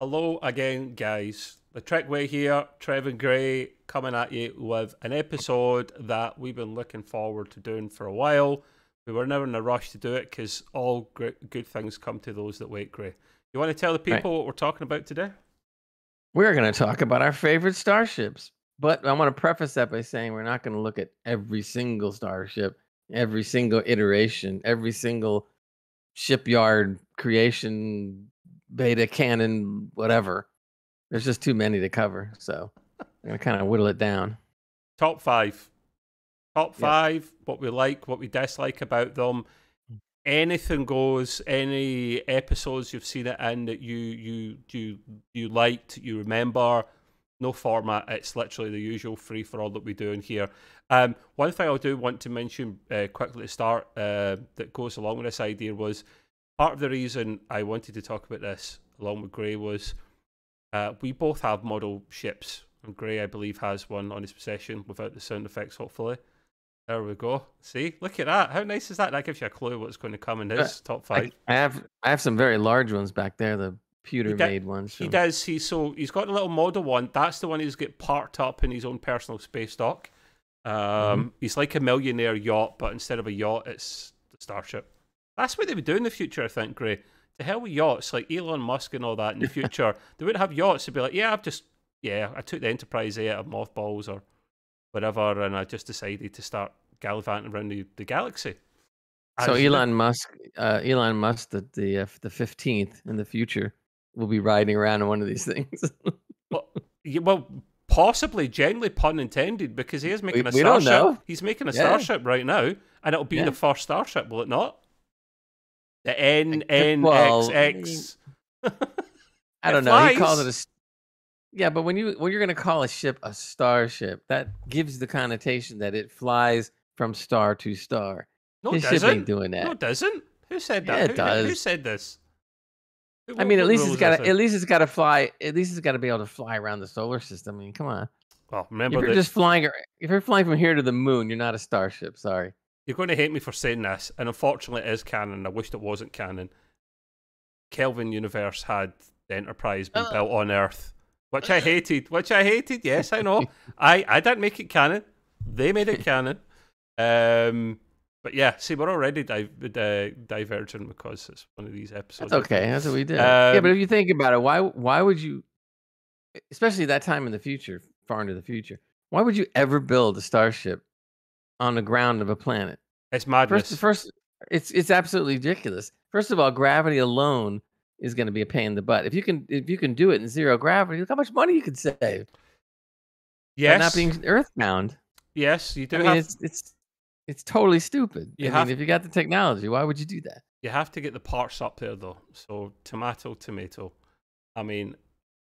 Hello again, guys. The Trekway here, Trevin Gray, coming at you with an episode that we've been looking forward to doing for a while. We were never in a rush to do it because all good things come to those that wait, Gray. You want to tell the people right. what we're talking about today? We're going to talk about our favorite starships, but I want to preface that by saying we're not going to look at every single starship, every single iteration, every single shipyard creation beta canon whatever there's just too many to cover so i'm gonna kind of whittle it down top five top five what we like what we dislike about them anything goes any episodes you've seen it in that you you you you liked you remember no format it's literally the usual free for all that we do in here um, one thing i do want to mention uh, quickly to start uh, that goes along with this idea was part of the reason I wanted to talk about this along with Gray was uh, we both have model ships, and Gray, I believe, has one on his possession without the sound effects, hopefully. There we go. See, look at that. How nice is that? That gives you a clue what's going to come in his uh, top five. I, I, have I have some very large ones back there, the pewter made ones. So. He does. He so he's got a little model one. That's the one he's get parked up in his own personal space dock. Um, mm -hmm. he's like a millionaire yacht, but instead of a yacht, it's the starship. That's what they would do in the future, I think, Gray. To hell with yachts, like Elon Musk and all that in the future. they wouldn't have yachts. to be like, yeah, I've just, yeah, I took the Enterprise A out of mothballs or whatever, and I just decided to start gallivanting around the, the galaxy. As so Elon Musk, uh, Elon Musk, the the, uh, the 15th in the future will be riding around in one of these things. well, yeah, well, possibly generally pun intended because he is making we, a starship. He's making a yeah. starship right now, and it'll be yeah. the first starship, will it not? The N N well, X X. I don't know. He calls it a. Yeah, but when you when you're gonna call a ship a starship, that gives the connotation that it flies from star to star. No, His doesn't. ship ain't doing that. No, it doesn't. Who said that? Yeah, it who, does. Who said this? I mean, at least it's got at least it's got to fly. At least it's got to be able to fly around the solar system. I mean, come on. Well, remember if you're that... just flying, if you're flying from here to the moon, you're not a starship. Sorry. You're going to hate me for saying this, and unfortunately, it is canon. I wished it wasn't canon. Kelvin Universe had the Enterprise been oh. built on Earth, which I uh. hated. Which I hated. Yes, I know. I I didn't make it canon. They made it canon. Um, but yeah, see, we're already di- di- divergent because it's one of these episodes. That's okay, that's what we did. Um, yeah, but um, if you think about it, why why would you, especially that time in the future, far into the future, why would you ever build a starship on the ground of a planet. It's madness. First, first it's it's absolutely ridiculous. First of all, gravity alone is going to be a pain in the butt. If you can if you can do it in zero gravity, look how much money you could save. Yes, by not being earthbound. Yes, you do. I mean, have... it's it's it's totally stupid. You I have... mean, if you got the technology, why would you do that? You have to get the parts up there though. So tomato, tomato. I mean,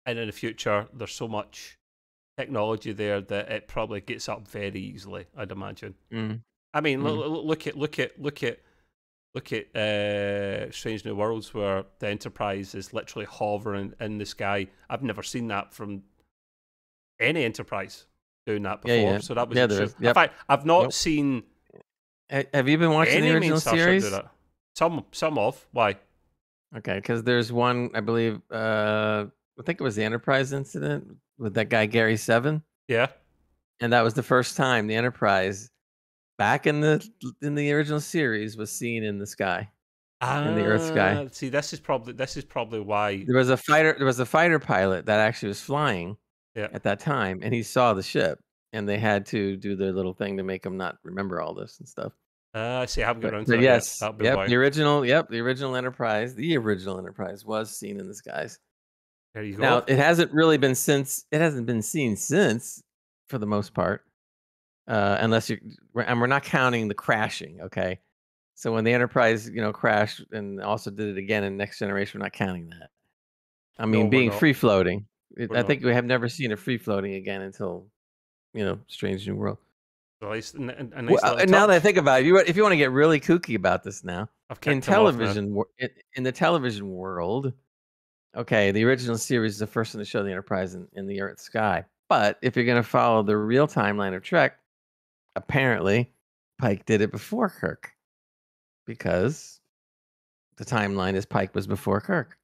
and in the future, there's so much technology there that it probably gets up very easily. I'd imagine. Mm. I mean, mm. look, look at look at look at look at uh, Strange New Worlds, where the Enterprise is literally hovering in the sky. I've never seen that from any Enterprise doing that before. Yeah, yeah. So that was yeah, Yep. In fact, I've not seen. Have you been watching the original series? Some, some of. Why? Okay, because there's one I believe uh, I think it was the Enterprise incident with that guy Gary Seven. Yeah, and that was the first time the Enterprise, back in the in the original series, was seen in the sky. in the Earth sky. Ah, see, this is probably this is probably why there was a fighter. There was a fighter pilot that actually was flying yeah. at that time, and he saw the ship, and they had to do their little thing to make him not remember all this and stuff. Uh, I see. I haven't got around Yes. Yet. Yep. The original. Yep. The original Enterprise. The original Enterprise was seen in the skies. There you go. Now it hasn't really been since it hasn't been seen since, for the most part, uh, unless you're and we're not counting the crashing. Okay, so when the Enterprise you know crashed and also did it again in Next Generation, we're not counting that. I mean, no, being free floating. I think we have never seen a free floating again until, you know, Strange New World. nice well, uh, now that I think about it, you, if you want to get really kooky about this now, in television, in, in the television world, okay, the original series is the first one to show the Enterprise in, in the Earth sky. But if you're going to follow the real timeline of Trek, apparently Pike did it before Kirk because the timeline is Pike was before Kirk.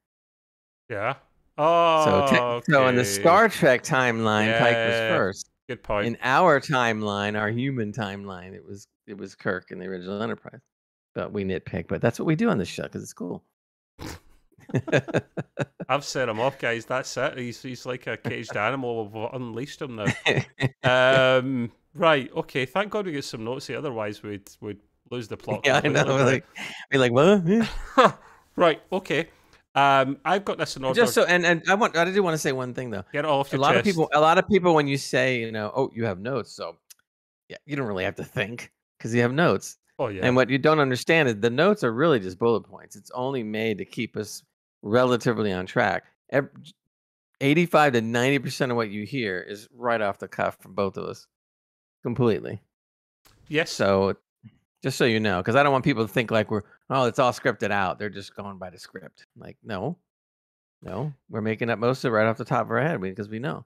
Yeah. Oh. So, te- okay. Oh, so in the Star Trek timeline, yeah, Pike was first. Good point. In our timeline, our human timeline, it was it was Kirk in the original Enterprise. But we nitpick, but that's what we do on this show because it's cool. I've set him off, guys. That's it. He's he's like a caged animal. We've unleashed him now. Um, right. Okay. Thank God we get some notes here. Otherwise, we'd would lose the plot. Yeah, I know. We're like, we're like, what? Yeah. right. Okay. Um, I've got this in order. Just so, and, and I want, I do want to say one thing though. Get off. a lot chest. of people, a lot of people, when you say, you know, oh, you have notes, so yeah, you don't really have to think because you have notes. Oh yeah. And what you don't understand is the notes are really just bullet points. It's only made to keep us relatively on track. 85 to 90% of what you hear is right off the cuff from both of us completely. Yes. So just so you know, because I don't want people to think like we're, oh, it's all scripted out. They're just going by the script. Like, no, no, we're making up most of it right off the top of our head because we know.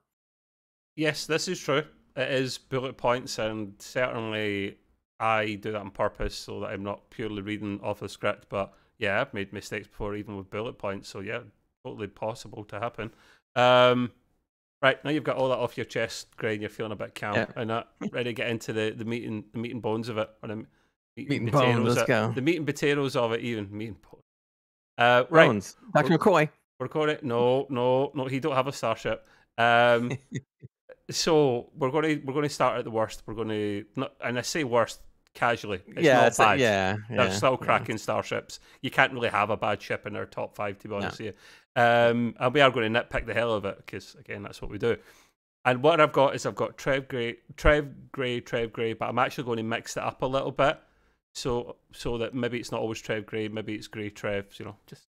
Yes, this is true. It is bullet points, and certainly I do that on purpose so that I'm not purely reading off the script, but yeah, I've made mistakes before, even with bullet points. So yeah, totally possible to happen. Um, right now, you've got all that off your chest, Gray, and you're feeling a bit calm yeah. and uh, ready to get into the the meat and the meat and bones of it, or the meat, meat and bones. Let's go. The meat and potatoes of it, even meat and bones. Uh, right, bones. Doctor McCoy. We're calling it. no, no, no. He don't have a starship. Um, so we're going to we're going to start at the worst. We're going to not, and I say worst casually. It's yeah, not bad. A, yeah, they're yeah, still cracking yeah. starships. You can't really have a bad ship in our top five, to be honest no. with you. Um, and we are going to nitpick the hell of it because again, that's what we do. And what I've got is I've got Trev Grey, Trev Grey, Trev Grey, but I'm actually going to mix it up a little bit, so so that maybe it's not always Trev Grey, maybe it's Grey Trev. you know, just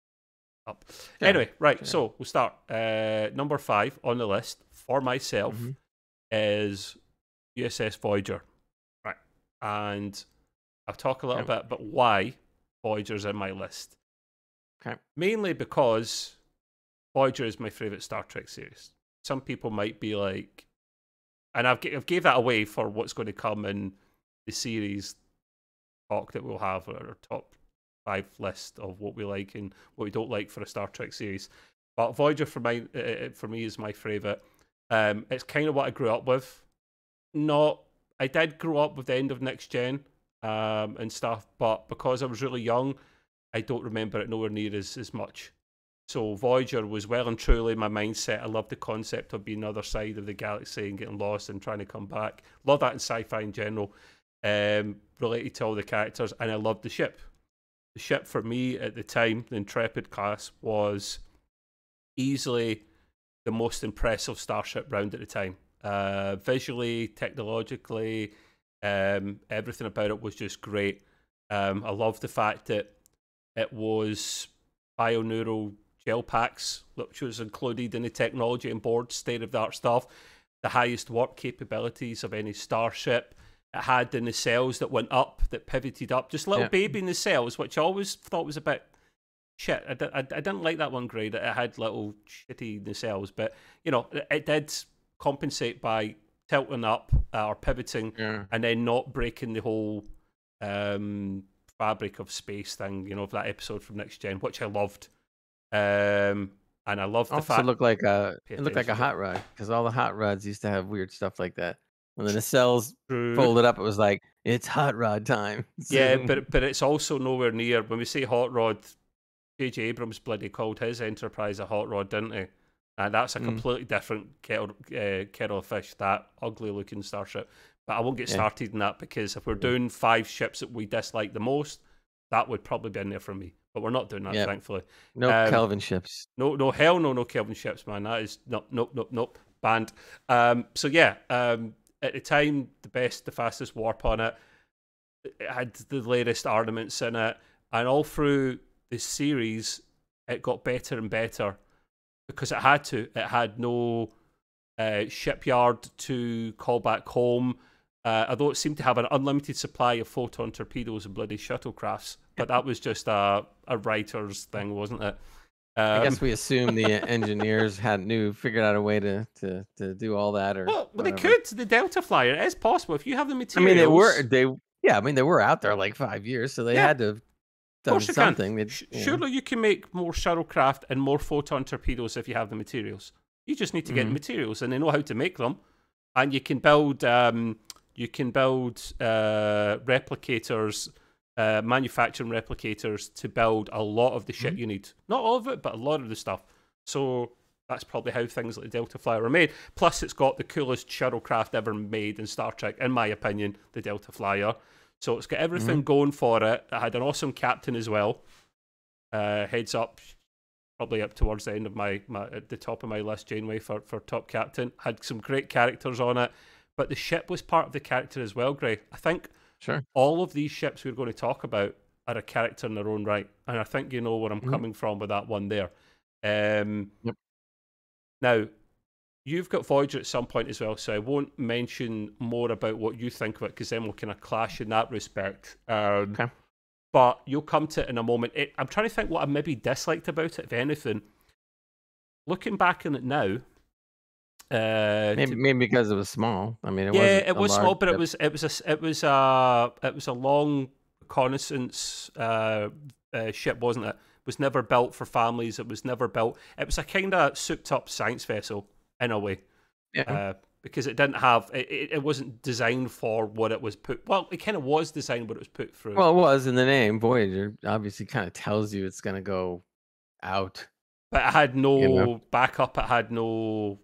up. Yeah, anyway, right. So we'll start. Uh, number five on the list for myself mm -hmm. is USS Voyager and I'll talk a little okay. bit about why Voyager's in my list. Okay. Mainly because Voyager is my favorite Star Trek series. Some people might be like, and I've, I've gave that away for what's going to come in the series talk that we'll have our top five list of what we like and what we don't like for a Star Trek series. But Voyager for my uh, uh for me is my favorite. Um, it's kind of what I grew up with. Not I did grow up with the end of next gen um, and stuff, but because I was really young, I don't remember it nowhere near as, as much. So Voyager was well and truly my mindset. I loved the concept of being the other side of the galaxy and getting lost and trying to come back. Love that in sci-fi in general, um, related to all the characters, and I loved the ship. The ship for me at the time, the Intrepid class, was easily the most impressive starship round at the time. Uh, visually, technologically, um, everything about it was just great. Um, I love the fact that it was bioneural gel packs, which was included in the technology and board state of the art stuff. The highest warp capabilities of any starship. It had the nacelles that went up, that pivoted up, just little yeah. baby nacelles, which I always thought was a bit shit. I, I, I didn't like that one grade. It had little shitty nacelles, but you know, it, it did compensate by tilting up uh, or pivoting yeah. and then not breaking the whole um, fabric of space thing, you know, of that episode from Next Gen, which I loved. Um, and I love the fact it looked like a it looked like a hot rod because all the hot rods used to have weird stuff like that. When the nacelles True. folded up, it was like it's hot rod time. Yeah, but but it's also nowhere near when we say hot rod. J.J. Abrams bloody called his Enterprise a hot rod, didn't he? And that's a hmm. completely mm. different kettle, uh, kettle of fish, that ugly looking starship. But I won't get yeah. started in that because if we're doing five ships that we dislike the most, that would probably be in there for me. But we're not doing that, yep. thankfully. No um, Kelvin ships. No, no, hell no, no Kelvin ships, man. That is nope, nope, nope, nope. Banned. Um, so yeah, um, at the time, the best, the fastest warp on it. It had the latest armaments in it, and all through the series, it got better and better because it had to. It had no uh, shipyard to call back home. Uh, although it seemed to have an unlimited supply of photon torpedoes and bloody shuttlecrafts, but that was just a, a writer's thing, wasn't it? Um, I guess um, we assume the engineers had new figured out a way to to, to do all that, or well, well they could. The Delta Flyer, it is possible if you have the material. I mean, they were they yeah. I mean, they were out there like five years, so they yeah. had to of course you can. Sh- yeah. Surely you can make more shuttlecraft and more photon torpedoes if you have the materials. You just need to get mm. materials, and they know how to make them. And you can build, um, you can build uh, replicators, uh, manufacturing replicators to build a lot of the shit mm. you need. Not all of it, but a lot of the stuff. So that's probably how things like the Delta Flyer are made. Plus, it's got the coolest shuttlecraft ever made in Star Trek, in my opinion, the Delta Flyer. So it's got everything mm-hmm. going for it. I had an awesome captain as well. Uh, heads up, probably up towards the end of my, my at the top of my list, Janeway for for top captain. Had some great characters on it, but the ship was part of the character as well, Gray, I think sure. all of these ships we're going to talk about are a character in their own right, and I think you know where I'm mm-hmm. coming from with that one there. Um, yep. Now You've got Voyager at some point as well, so I won't mention more about what you think of it because then we'll kind of clash in that respect. Um, okay. But you'll come to it in a moment. It, I'm trying to think what I maybe disliked about it, if anything. Looking back on it now, uh, maybe, maybe because it was small. I mean, it yeah, it was small, but it was it was a it was a it was a long reconnaissance uh, uh, ship, wasn't it? it? Was never built for families. It was never built. It was a kind of souped up science vessel in a way. Yeah. Uh, because it didn't have it, it wasn't designed for what it was put well it kind of was designed what it was put through well it was in the name voyager obviously kind of tells you it's going to go out but it had no you know? backup it had no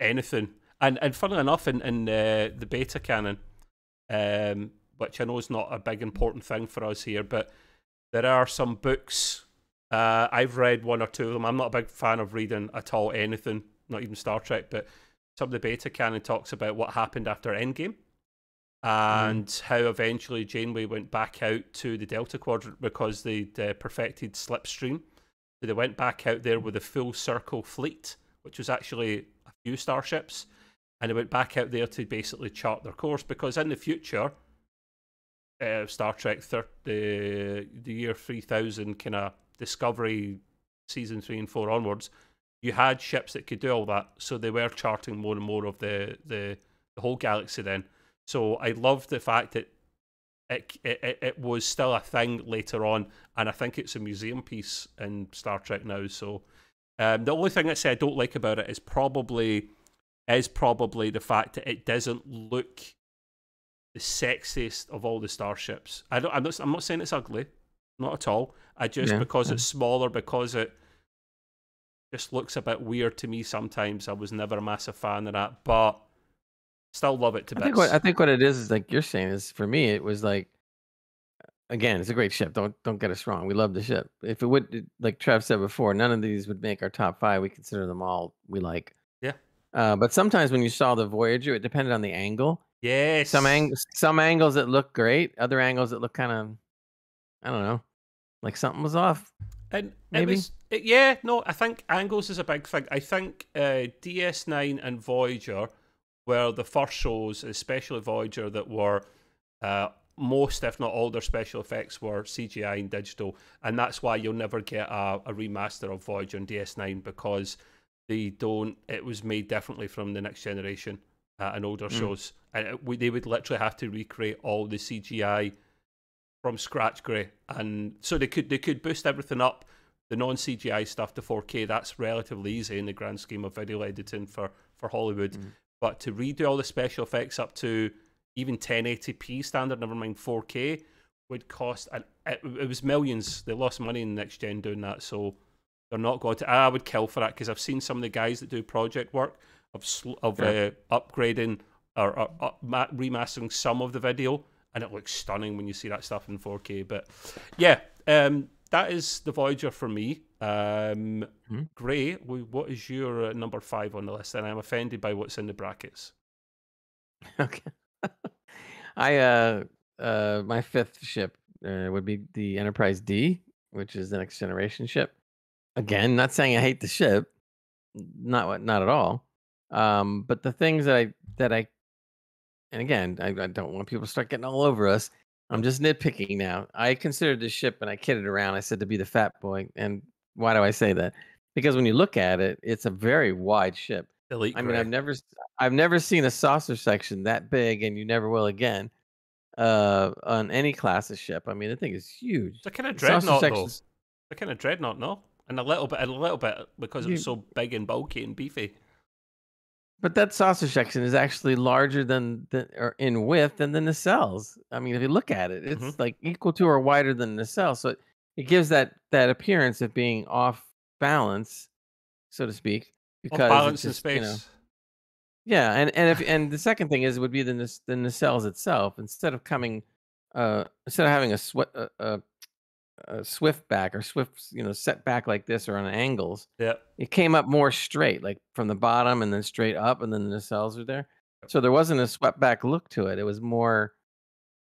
anything and and funnily enough in, in uh, the beta canon um, which i know is not a big important thing for us here but there are some books uh, i've read one or two of them i'm not a big fan of reading at all anything not even Star Trek, but some of the beta canon talks about what happened after Endgame mm. and mm. how eventually Janeway went back out to the Delta Quadrant because they'd uh, perfected Slipstream. So they went back out there with a full circle fleet, which was actually a few starships, and they went back out there to basically chart their course because in the future, uh, Star Trek, the the year three thousand kind of Discovery season three and four onwards, you had ships that could do all that, so they were charting more and more of the the, the whole galaxy then. So I love the fact that it, it it was still a thing later on, and I think it's a museum piece in Star Trek now. So um, the only thing I say I don't like about it is probably is probably the fact that it doesn't look the sexiest of all the starships. I don't. I'm not. I'm not saying it's ugly, not at all. I just yeah. because it's smaller, because it just looks a bit weird to me sometimes. I was never a massive fan of that, but still love it to bits. I think what, I think what it is is like you're saying is for me it was like again it's a great ship. Don't don't get us wrong. We love the ship. If it would like Trev said before, none of these would make our top five. We consider them all we like. Yeah. Uh, but sometimes when you saw the Voyager, it depended on the angle. Yes. Some ang- some angles that look great, other angles that look kind of I don't know, like something was off. And maybe. It was, yeah, no, I think angles is a big thing. I think uh, DS9 and Voyager were the first shows, especially Voyager, that were uh, most, if not all, their special effects were CGI and digital, and that's why you'll never get a, a remaster of Voyager and DS9 because they don't. It was made differently from the next generation uh, and older mm. shows, and it, we, they would literally have to recreate all the CGI from scratch, Gray, and so they could they could boost everything up the non CGI stuff to 4K, that's relatively easy in the grand scheme of video editing for, for Hollywood. Mm. But to redo all the special effects up to even 1080p standard, never mind 4K, would cost an, it, it was millions. They lost money in the next gen doing that, so they're not going to. I would kill for that because I've seen some of the guys that do project work of of yeah. uh, upgrading or, or remastering some of the video, and it looks stunning when you see that stuff in 4K. But yeah, um, that is the Voyager for me. Um, mm-hmm. Gray, what is your uh, number five on the list? And I'm offended by what's in the brackets. Okay. I uh, uh, my fifth ship uh, would be the Enterprise D, which is the next generation ship. Again, not saying I hate the ship, not not at all. Um, but the things that I that I, and again, I, I don't want people to start getting all over us. I'm just nitpicking now. I considered this ship and I kidded around. I said to be the fat boy. And why do I say that? Because when you look at it, it's a very wide ship. Elite I mean, I've never I've never seen a saucer section that big, and you never will again. Uh, on any class of ship. I mean, the thing is huge. It's a kind of dreadnought sections... though. they kind of dreadnought, no? And a little bit, a little bit because it was so big and bulky and beefy. But that sausage section is actually larger than the, or in width than the nacelles. I mean, if you look at it, it's mm-hmm. like equal to or wider than the nacelle. So it, it gives that that appearance of being off balance, so to speak, because off balance just, in space. You know, yeah, and and if and the second thing is would be the the nacelles itself instead of coming, uh, instead of having a sweat a, a a swift back or swift, you know, set back like this or on angles, yeah, it came up more straight, like from the bottom and then straight up, and then the nacelles are there. So there wasn't a swept back look to it. It was more,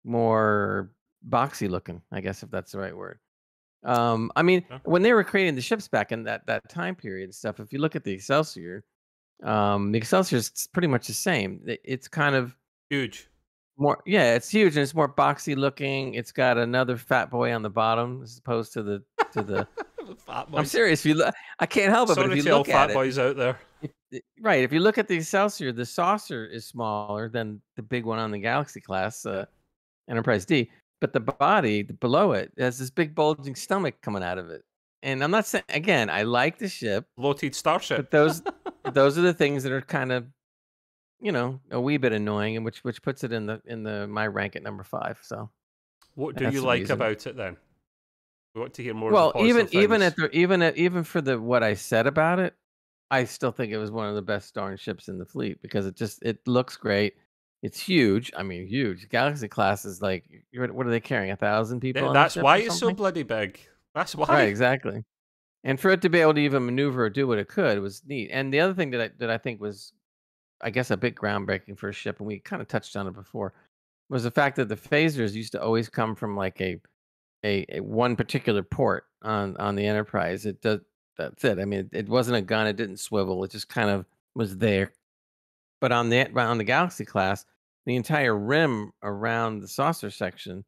more boxy looking, I guess, if that's the right word. Um, I mean, when they were creating the ships back in that that time period and stuff, if you look at the Excelsior, um, the Excelsior is pretty much the same. It's kind of huge more yeah it's huge and it's more boxy looking it's got another fat boy on the bottom as opposed to the to the, the fat boys. i'm serious if you look i can't help it but if you look fat at boys it, out there eh, right if you look at the excelsior the saucer is smaller than the big one on the galaxy class uh, enterprise d but the body below it has this big bulging stomach coming out of it and i'm not saying again i like the ship teeth, starship but those those are the things that are kind of you know, a wee bit annoying, and which which puts it in the in the my rank at number five. So, what do you like reason. about it then? We want to hear more. Well, even things. even at the even at even for the what I said about it, I still think it was one of the best darn ships in the fleet because it just it looks great. It's huge. I mean, huge. Galaxy class is like, what are they carrying? A thousand people. Yeah, that's why it's so bloody big. That's why. Right, exactly. And for it to be able to even maneuver or do what it could was neat. And the other thing that I that I think was I guess a bit groundbreaking for a ship, and we kind of touched on it before, was the fact that the phasers used to always come from like a a, a one particular port on on the Enterprise. It does that's it. I mean, it, it, wasn't a gun. It didn't swivel. It just kind of was there. But on the on the Galaxy class, the entire rim around the saucer section,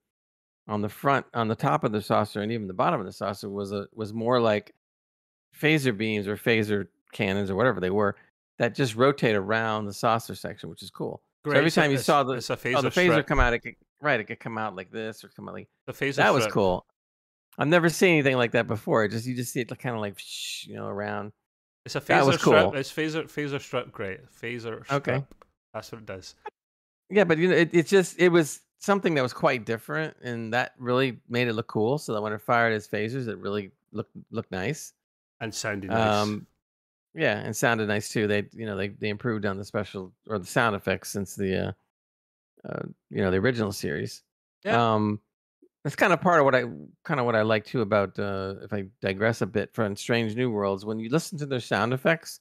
on the front, on the top of the saucer, and even the bottom of the saucer was a was more like phaser beams or phaser cannons or whatever they were that just rotate around the saucer section, which is cool. Great. So every time you saw the, it's a phaser, oh, the phaser come out, it could, right, it could come out like this or come out like the phaser. That was cool. I've never seen anything like that before. It just you just see it kind of like you know around. It's a phaser cool. strip. It's phaser phaser strip. Great phaser. Strip. Okay, that's what it does. Yeah, but you know, it, just it was something that was quite different, and that really made it look cool. So that when it fired its phasers, it really looked looked nice and sounded nice. Um, yeah, and sounded nice too. They you know they they improved on the special or the sound effects since the uh, uh you know the original series. Yeah. Um, that's kind of part of what I kind of what I like too about uh, if I digress a bit from Strange New Worlds. When you listen to their sound effects,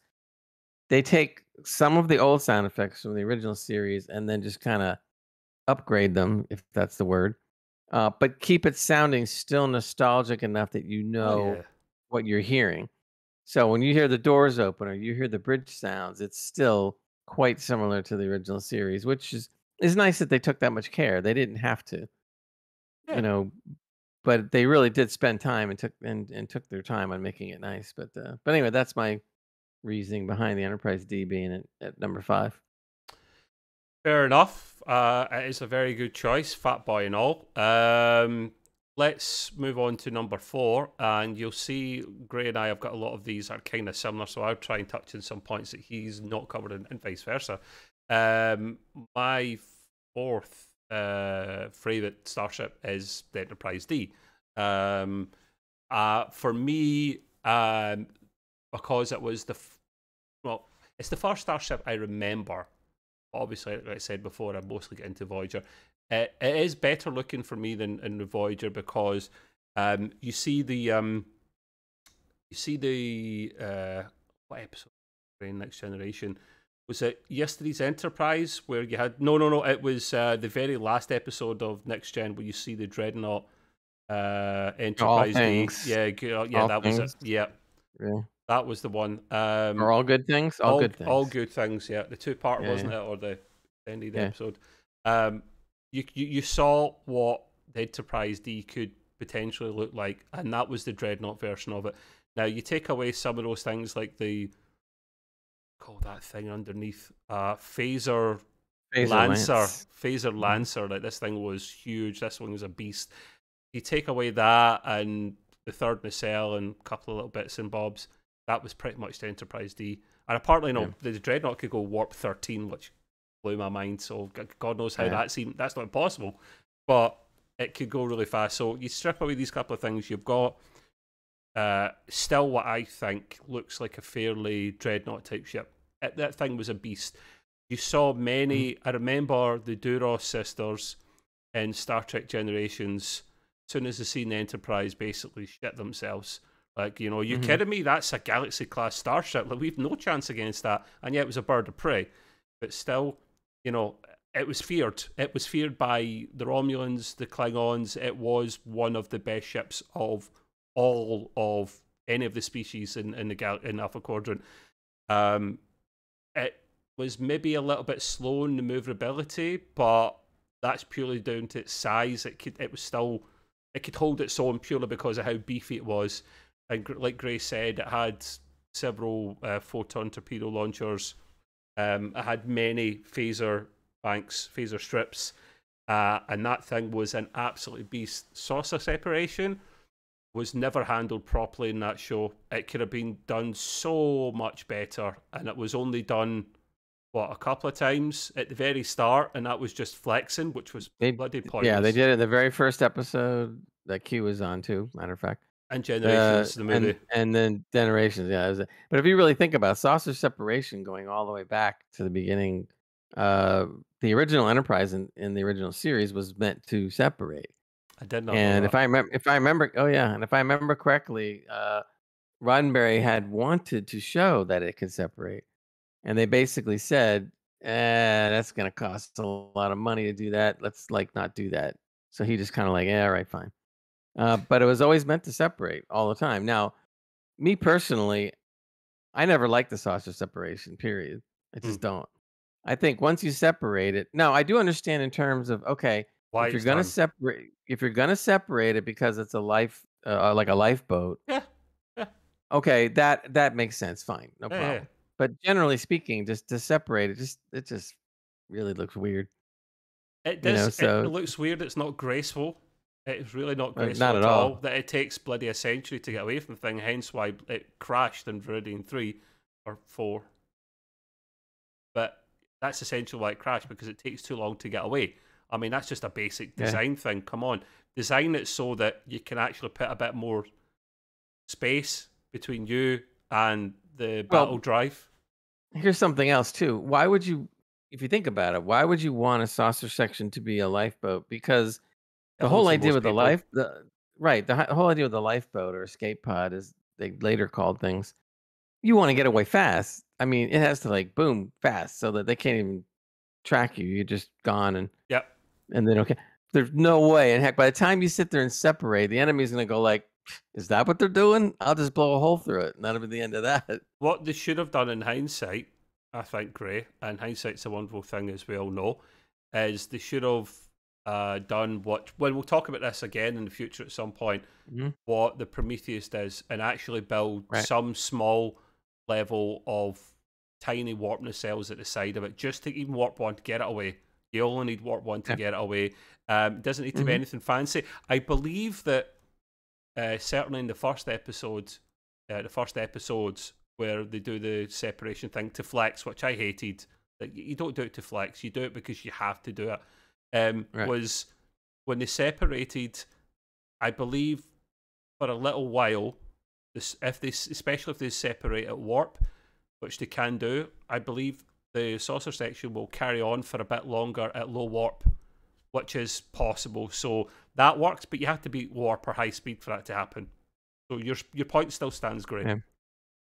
they take some of the old sound effects from the original series and then just kind of upgrade them, if that's the word, uh, but keep it sounding still nostalgic enough that you oh, know oh, yeah. what you're hearing. So when you hear the doors open or you hear the bridge sounds, it's still quite similar to the original series, which is is nice that they took that much care. They didn't have to, yeah. you know, but they really did spend time and took and, and took their time on making it nice. But uh, but anyway, that's my reasoning behind the Enterprise D being at, at number five. Fair enough. Uh, it's a very good choice, Fat Boy and all. Um, Let's move on to number four, and you'll see Gray and I have got a lot of these are kind of similar, so I'll try and touch on some points that he's not covered and, and vice versa. Um, my fourth uh, favorite starship is the Enterprise D. Um, uh, for me, um, because it was the well, it's the first starship I remember. Obviously, like I said before, I mostly get into Voyager it, it is better looking for me than in the Voyager because um, you see the um, you see the uh, what episode? Next Generation was it yesterday's Enterprise where you had no no no it was uh, the very last episode of Next Gen where you see the dreadnought uh, Enterprise. Yeah, uh, yeah, all that things. was it. Yeah. yeah. That was the one. Um, Are all good things? All, all, good things. All good things. Yeah, the two part yeah, wasn't it, or the of yeah. episode. Um, you, you you saw what the Enterprise D could potentially look like, and that was the dreadnought version of it. Now you take away some of those things like the call that thing underneath uh phaser, phaser lancer Lance. phaser mm-hmm. lancer like this thing was huge this one was a beast you take away that and the third missile and a couple of little bits and bobs that was pretty much the enterprise d and apparently no yeah. the dreadnought could go warp 13 which blew my mind. So God knows how yeah. seemed. that's not impossible, but it could go really fast. So you strip away these couple of things, you've got uh, still what I think looks like a fairly dreadnought type ship. It, that thing was a beast. You saw many. Mm. I remember the Duros sisters in Star Trek Generations. As soon as they seen the Enterprise, basically shit themselves. Like, you know, you mm -hmm. kidding me? That's a galaxy class starship. Like, we've no chance against that. And yet it was a bird of prey. But still, you know, it was feared. It was feared by the Romulans, the Klingons. It was one of the best ships of all of any of the species in in the gal- in Alpha Quadrant. Um, it was maybe a little bit slow in the maneuverability, but that's purely down to its size. It could it was still it could hold its own purely because of how beefy it was. And like Gray said, it had several uh, photon torpedo launchers um, I had many phaser banks, phaser strips, uh, and that thing was an absolute beast. Saucer separation was never handled properly in that show. It could have been done so much better, and it was only done what a couple of times at the very start, and that was just flexing, which was they, bloody pointless. Yeah, they did it in the very first episode that Q was on too. Matter of fact, and Generations, uh, the movie. And, and, then Generations, yeah. But if you really think about it, saucer separation going all the way back to the beginning, uh, the original Enterprise in, in the original series was meant to separate. I did not. And if I remember, if I remember, oh yeah, and if I remember correctly, uh, Roddenberry had wanted to show that it could separate, and they basically said, eh, "That's going to cost a lot of money to do that. Let's like not do that." So he just kind of like, "Yeah, all right, fine." Uh, but it was always meant to separate all the time. Now, me personally, I never liked the saucer separation, period. I hmm. just mm. don't. I think once you separate it, now I do understand in terms of okay, Why if you're gonna separate, if you're gonna separate it because it's a life, uh, like a lifeboat. okay, that that makes sense. Fine, no problem. Yeah, yeah. But generally speaking, just to separate it, just it just really looks weird. It does. You know, so, it looks weird. It's not graceful. It's really not uh, graceful not at, all. all. That it takes bloody a century to get away from the thing, hence why it crashed in Viridian 3 or 4. But that's essentially why it crashed, because it takes too long to get away. I mean, that's just a basic design yeah. thing. Come on. Design it so that you can actually put a bit more space between you and the well, battle drive. Here's something else, too. Why would you, if you think about it, why would you want a saucer section to be a lifeboat? Because the whole idea with people. the life the, right the whole idea with the lifeboat or escape pod is they later called things you want to get away fast i mean it has to like boom fast so that they can't even track you you're just gone and yep and then okay there's no way and heck by the time you sit there and separate the enemy's going to go like is that what they're doing i'll just blow a hole through it and that'll be the end of that what they should have done in hindsight i think gray and hindsight's a wonderful thing as we all know is they should have uh, done what When we'll talk about this again in the future at some point mm-hmm. what the prometheus does and actually build right. some small level of tiny warp nacelles at the side of it just to even warp one to get it away you only need warp one to yeah. get it away um, doesn't need to mm-hmm. be anything fancy i believe that uh, certainly in the first episodes, uh, the first episodes where they do the separation thing to flex which i hated like, you don't do it to flex you do it because you have to do it um, right. was when they separated. I believe for a little while, this if they especially if they separate at warp, which they can do, I believe the saucer section will carry on for a bit longer at low warp, which is possible. So that works, but you have to be warp or high speed for that to happen. So your your point still stands great. Yeah.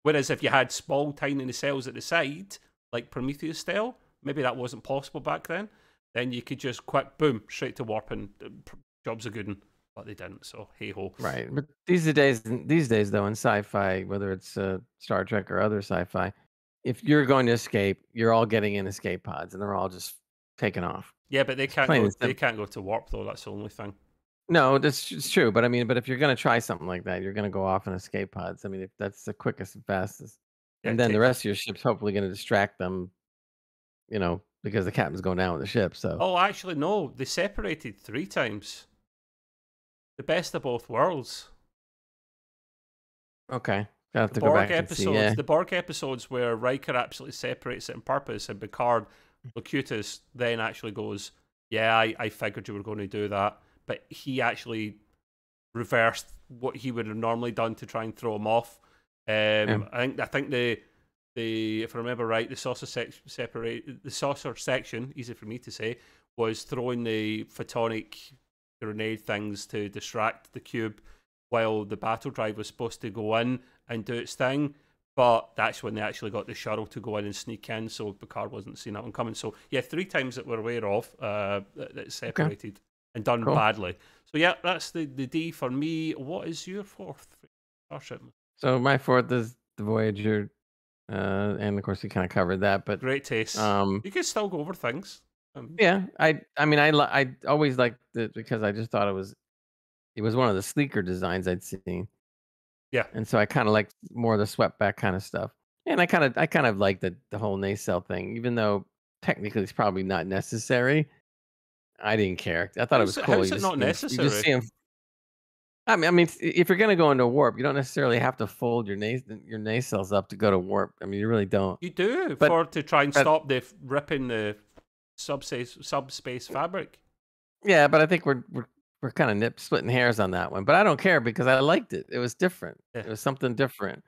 Whereas if you had small, tiny cells at the side, like Prometheus style, maybe that wasn't possible back then then you could just quick, boom, straight to warp and uh, Job's are good and, But they didn't, so hey ho. Right, but these days, these days though, in sci-fi, whether it's uh, Star Trek or other sci-fi, if you're going to escape, you're all getting in escape pods, and they're all just taking off. Yeah, but they can't. Go, they can't go to warp though. That's the only thing. No, that's it's true. But I mean, but if you're going to try something like that, you're going to go off in escape pods. I mean, if that's the quickest and fastest, yeah, and then the rest of your ship's hopefully going to distract them, you know, because the captain's going down with the ship. So. Oh, actually, no. They separated three times. The best of both worlds. Okay. the Borg episodes. See, yeah. The Borg episodes where Riker absolutely separates it on purpose, and Picard, Locutus, then actually goes, "Yeah, I, I figured you were going to do that," but he actually reversed what he would have normally done to try and throw him off. Um, yeah. I think I think the if I remember right, the saucer sec- separate the saucer section, easy for me to say, was throwing the photonic grenade things to distract the cube while the battle drive was supposed to go in and do its thing. But that's when they actually got the shuttle to go in and sneak in, so Picard wasn't seeing that one coming. So yeah, three times that we're aware of uh, that separated okay. and done cool. badly. So yeah, that's the, the D for me. What is your fourth? Starship. So my fourth is the Voyager uh, and of course we kind of covered that. But great taste. Um, you can still go over things. Um, yeah, I I mean I I always liked it because I just thought it was it was one of the sleeker designs I'd seen. Yeah, and so I kind of liked more of the swept back kind of stuff, and I kind of I kind of liked the the whole nacelle thing, even though technically it's probably not necessary. I didn't care. I thought how's, it was cool. How is it not necessary? You just see him I mean, I mean, if you're going to go into warp, you don't necessarily have to fold your nas- your nacelles up to go to warp. I mean, you really don't. You do but, for to try and but, stop the ripping the subspace subspace fabric. Yeah, but I think we're we're we're kind of nip splitting hairs on that one. But I don't care because I liked it. It was different. Yeah. It was something different.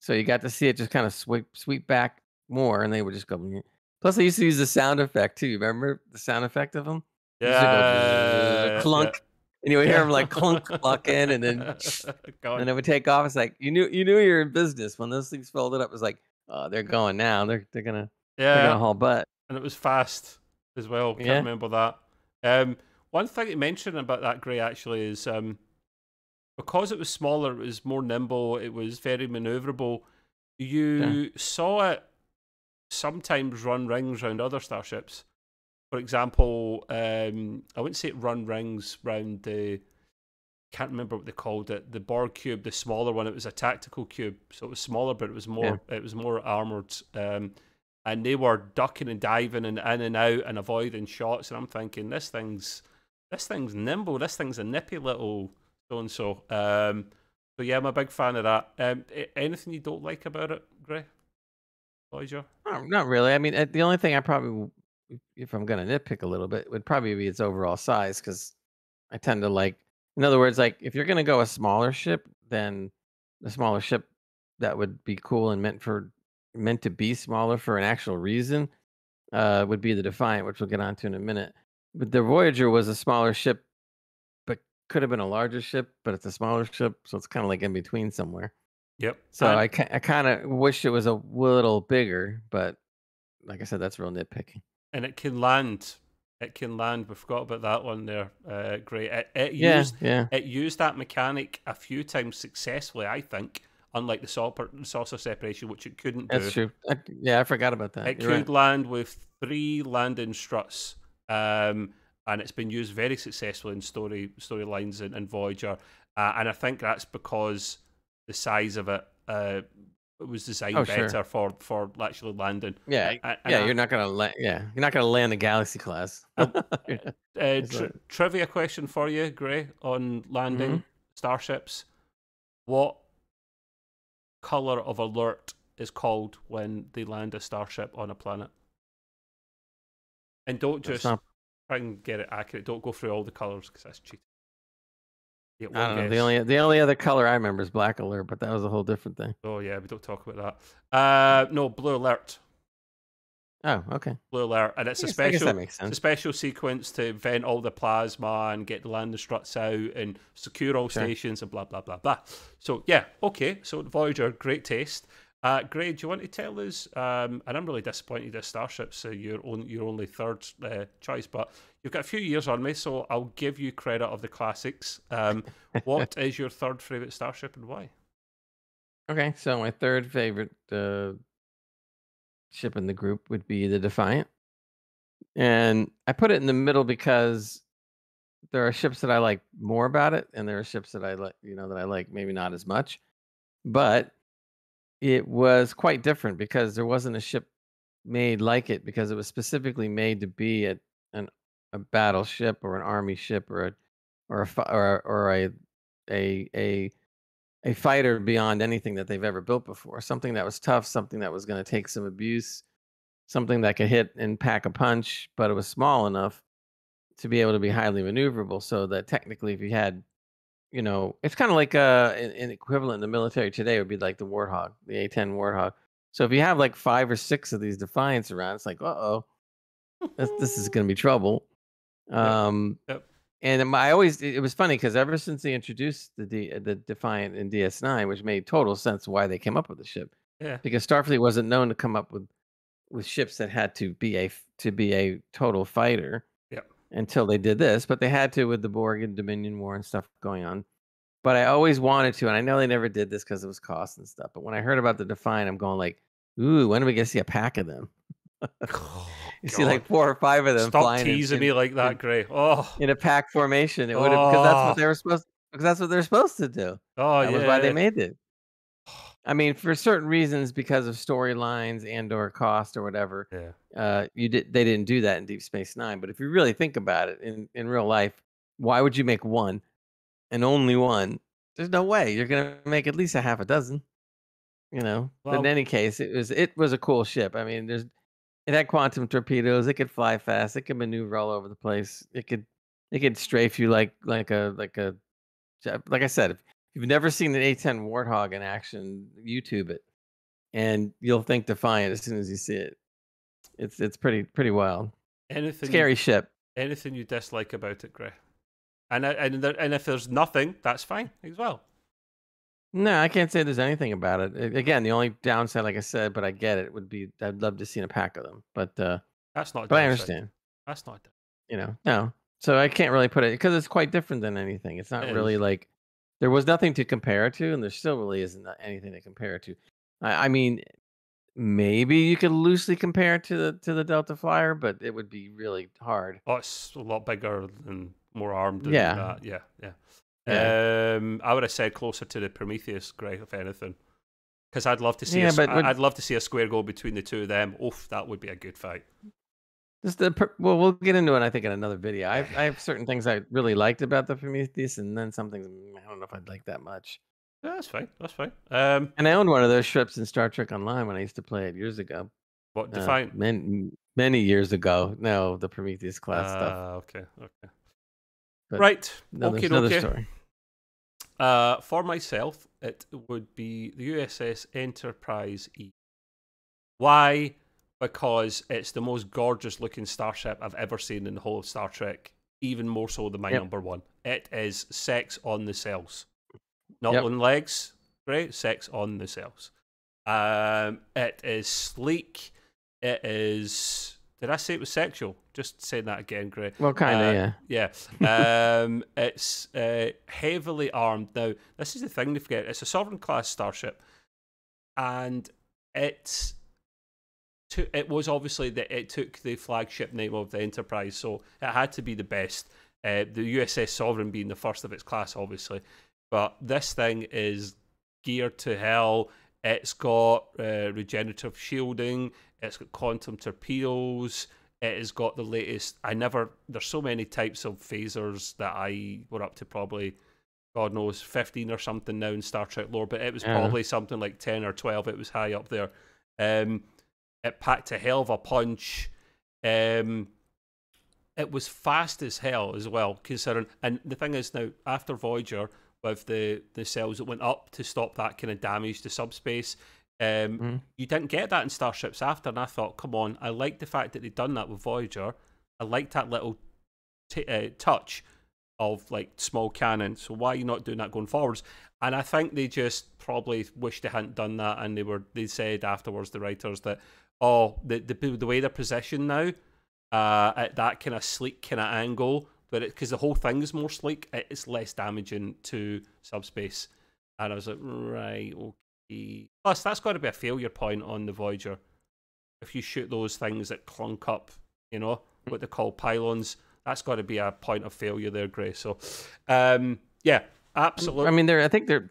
So you got to see it just kind of sweep sweep back more, and they would just go. Plus, I used to use the sound effect too. You remember the sound effect of them? Yeah, go, clunk. Yeah and you would hear him like clunk clunking, and then and then it would take off. It's like you knew you knew you're in business when those things folded up. It's like oh, they're going now. They're they're gonna yeah they're gonna haul butt. And it was fast as well. Can't yeah. remember that. Um, one thing to mention about that grey actually is um, because it was smaller, it was more nimble, it was very manoeuvrable. You yeah. saw it sometimes run rings around other starships for example, um, I wouldn't say it run rings round the. Can't remember what they called it. The Borg cube, the smaller one. It was a tactical cube, so it was smaller, but it was more. Yeah. It was more armored. Um, and they were ducking and diving and in and out and avoiding shots. And I'm thinking, this thing's this thing's nimble. This thing's a nippy little so and so. Um, so yeah, I'm a big fan of that. Um, anything you don't like about it, Gray? Elijah? Um, not really. I mean, uh, the only thing I probably if I'm gonna nitpick a little bit, would probably be its overall size because I tend to like. In other words, like if you're gonna go a smaller ship, then a smaller ship that would be cool and meant for meant to be smaller for an actual reason uh, would be the Defiant, which we'll get onto in a minute. But the Voyager was a smaller ship, but could have been a larger ship, but it's a smaller ship, so it's kind of like in between somewhere. Yep. So I, I kind of wish it was a little bigger, but like I said, that's real nitpicking and it can land. It can land. We forgot about that one there. Uh, great. It, it yeah, used yeah. it used that mechanic a few times successfully. I think, unlike the saucer separation, which it couldn't That's do. That's true. I, yeah, I forgot about that. It You're could right. land with three landing struts. Um, and it's been used very successfully in story storylines and, Voyager. Uh, and I think that's because the size of it uh, was designed oh, better sure. for for actually landing. Yeah, yeah. you're not gonna land. Yeah, you're not gonna land the Galaxy class. uh, trivia question for you, Gray, on landing mm -hmm. starships. What color of alert is called when they land a starship on a planet? And don't just try and get it accurate. Don't go through all the colors because that's cheating. I don't know. The only the only other color I remember is Black Alert, but that was a whole different thing. Oh yeah, we don't talk about that. Uh, no, Blue Alert. Oh, okay. Blue Alert, and it's I a special. It's a special sequence to vent all the plasma and get the landing struts out and secure all sure. stations and blah blah blah blah. So yeah, okay. So Voyager, great taste. Uh, Greg, do you want to tell us? Um, and I'm really disappointed that Starship's uh, your, own, your only third uh, choice, but You've got a few years on me, so I'll give you credit of the classics. Um, what is your third favorite starship and why? Okay, so my third favorite uh, ship in the group would be the Defiant. And I put it in the middle because there are ships that I like more about it, and there are ships that I like, you know, that I like maybe not as much. But it was quite different because there wasn't a ship made like it because it was specifically made to be a, an a battleship or an army ship or a or a or, or a a a a fighter beyond anything that they've ever built before. Something that was tough, something that was going to take some abuse, something that could hit and pack a punch, but it was small enough to be able to be highly maneuverable. So that technically, if you had, you know, it's kind of like uh, an, an equivalent in the military today would be like the Warthog, the A-10 Warthog. So if you have like five or six of these Defiants around, it's like, uh oh, this, this is going to be trouble. Um, yep. And I always it was funny because ever since they introduced the D, uh, the Defiant in DS9, which made total sense why they came up with the ship. Yeah. Because Starfleet wasn't known to come up with with ships that had to be a to be a total fighter. Yep. Until they did this, but they had to with the Borg and Dominion War and stuff going on. But I always wanted to, and I know they never did this because it was cost and stuff. But when I heard about the Defiant, I'm going like, "Ooh, when do we get to see a pack of them?" You God. see like four or five of them. Stop teasing in, me like that, Gray. Oh, in a pack formation, it would have oh. because that's what oh. they were supposed because that's what they're supposed to do. Oh, that yeah. was why they made it. I mean, for certain reasons, because of storylines and or cost or whatever, yeah. uh, you did they didn't do that in Deep Space Nine. But if you really think about it, in in real life, why would you make one and only one? There's no way you're gonna make at least a half a dozen. You know. Well, but in any case, it was it was a cool ship. I mean, there's it had quantum torpedoes. It could fly fast. It could maneuver all over the place. It could it could strafe you like like a like a like I said. If you've never seen an A10 warthog in action, YouTube it, and you'll think defiant as soon as you see it. It's it's pretty pretty wild. Anything scary you, ship. Anything you dislike about it, Gray? And uh, and there, and if there's nothing, that's fine as well. No, I can't say there's anything about it. Again, the only downside, like I said, but I get it, would be I'd love to see a pack of them, but uh, That's not. but I understand, That's not. a you know, no. So I can't really put it because it's quite different than anything. It's not It really is. like there was nothing to compare it to, and there still really isn't anything to compare it to. I, I mean, maybe you could loosely compare it to the to the Delta Flyer, but it would be really hard. Oh, it's a lot bigger and more armed Yeah. that. Yeah, yeah. Um, I would have said closer to the Prometheus, Greg, if anything, because I'd love to see. Yeah, a, but would... I'd love to see a square goal between the two of them. Oof, that would be a good fight. Just the well, we'll get into it. I think in another video. I I have certain things I really liked about the Prometheus, and then some things mm, I don't know if I'd like that much. Yeah, that's fine. That's fine. Um, and I owned one of those ships in Star Trek Online when I used to play it years ago. What define uh, many, many years ago? No, the Prometheus class uh, stuff. Ah, okay, okay. But right. No, okay. Okay. Story. Uh, for myself, it would be the USS Enterprise E. Why? Because it's the most gorgeous looking starship I've ever seen in the whole of Star Trek. Even more so than my yep. number one. It is sex on the cells, not yep. on legs. Great sex on the cells. Um, it is sleek. It is. Did I say it was sexual? Just saying that again, Gray. Well, kind of, uh, yeah. Yeah. Um, it's uh, heavily armed. Now, this is the thing to forget. It's a sovereign class starship, and it's to, it was obviously that it took the flagship name of the Enterprise, so it had to be the best. Uh, the USS Sovereign being the first of its class, obviously, but this thing is geared to hell. It's got uh, regenerative shielding. It's got quantum torpedoes. It has got the latest. I never. There's so many types of phasers that I were up to probably, God knows, fifteen or something now in Star Trek lore. But it was yeah. probably something like ten or twelve. It was high up there. Um, it packed a hell of a punch. Um, it was fast as hell as well, considering. And the thing is now, after Voyager, with the the cells that went up to stop that kind of damage to subspace, um, mm You didn't get that in Starships After, and I thought, come on, I like the fact that they've done that with Voyager. I like that little t- uh, touch of like small cannon. So why are you not doing that going forwards? And I think they just probably wish they hadn't done that, and they were they said afterwards the writers that oh the the, the way they're positioned now uh, at that kind of sleek kind of angle, but because the whole thing is more sleek, it's less damaging to subspace. And I was like, right, be. Plus, that's got to be a failure point on the Voyager. If you shoot those things that clunk up, you know, hmm. what they call pylons, that's got to be a point of failure there, Gray. So, um, yeah, absolutely. I mean, they're. I think they're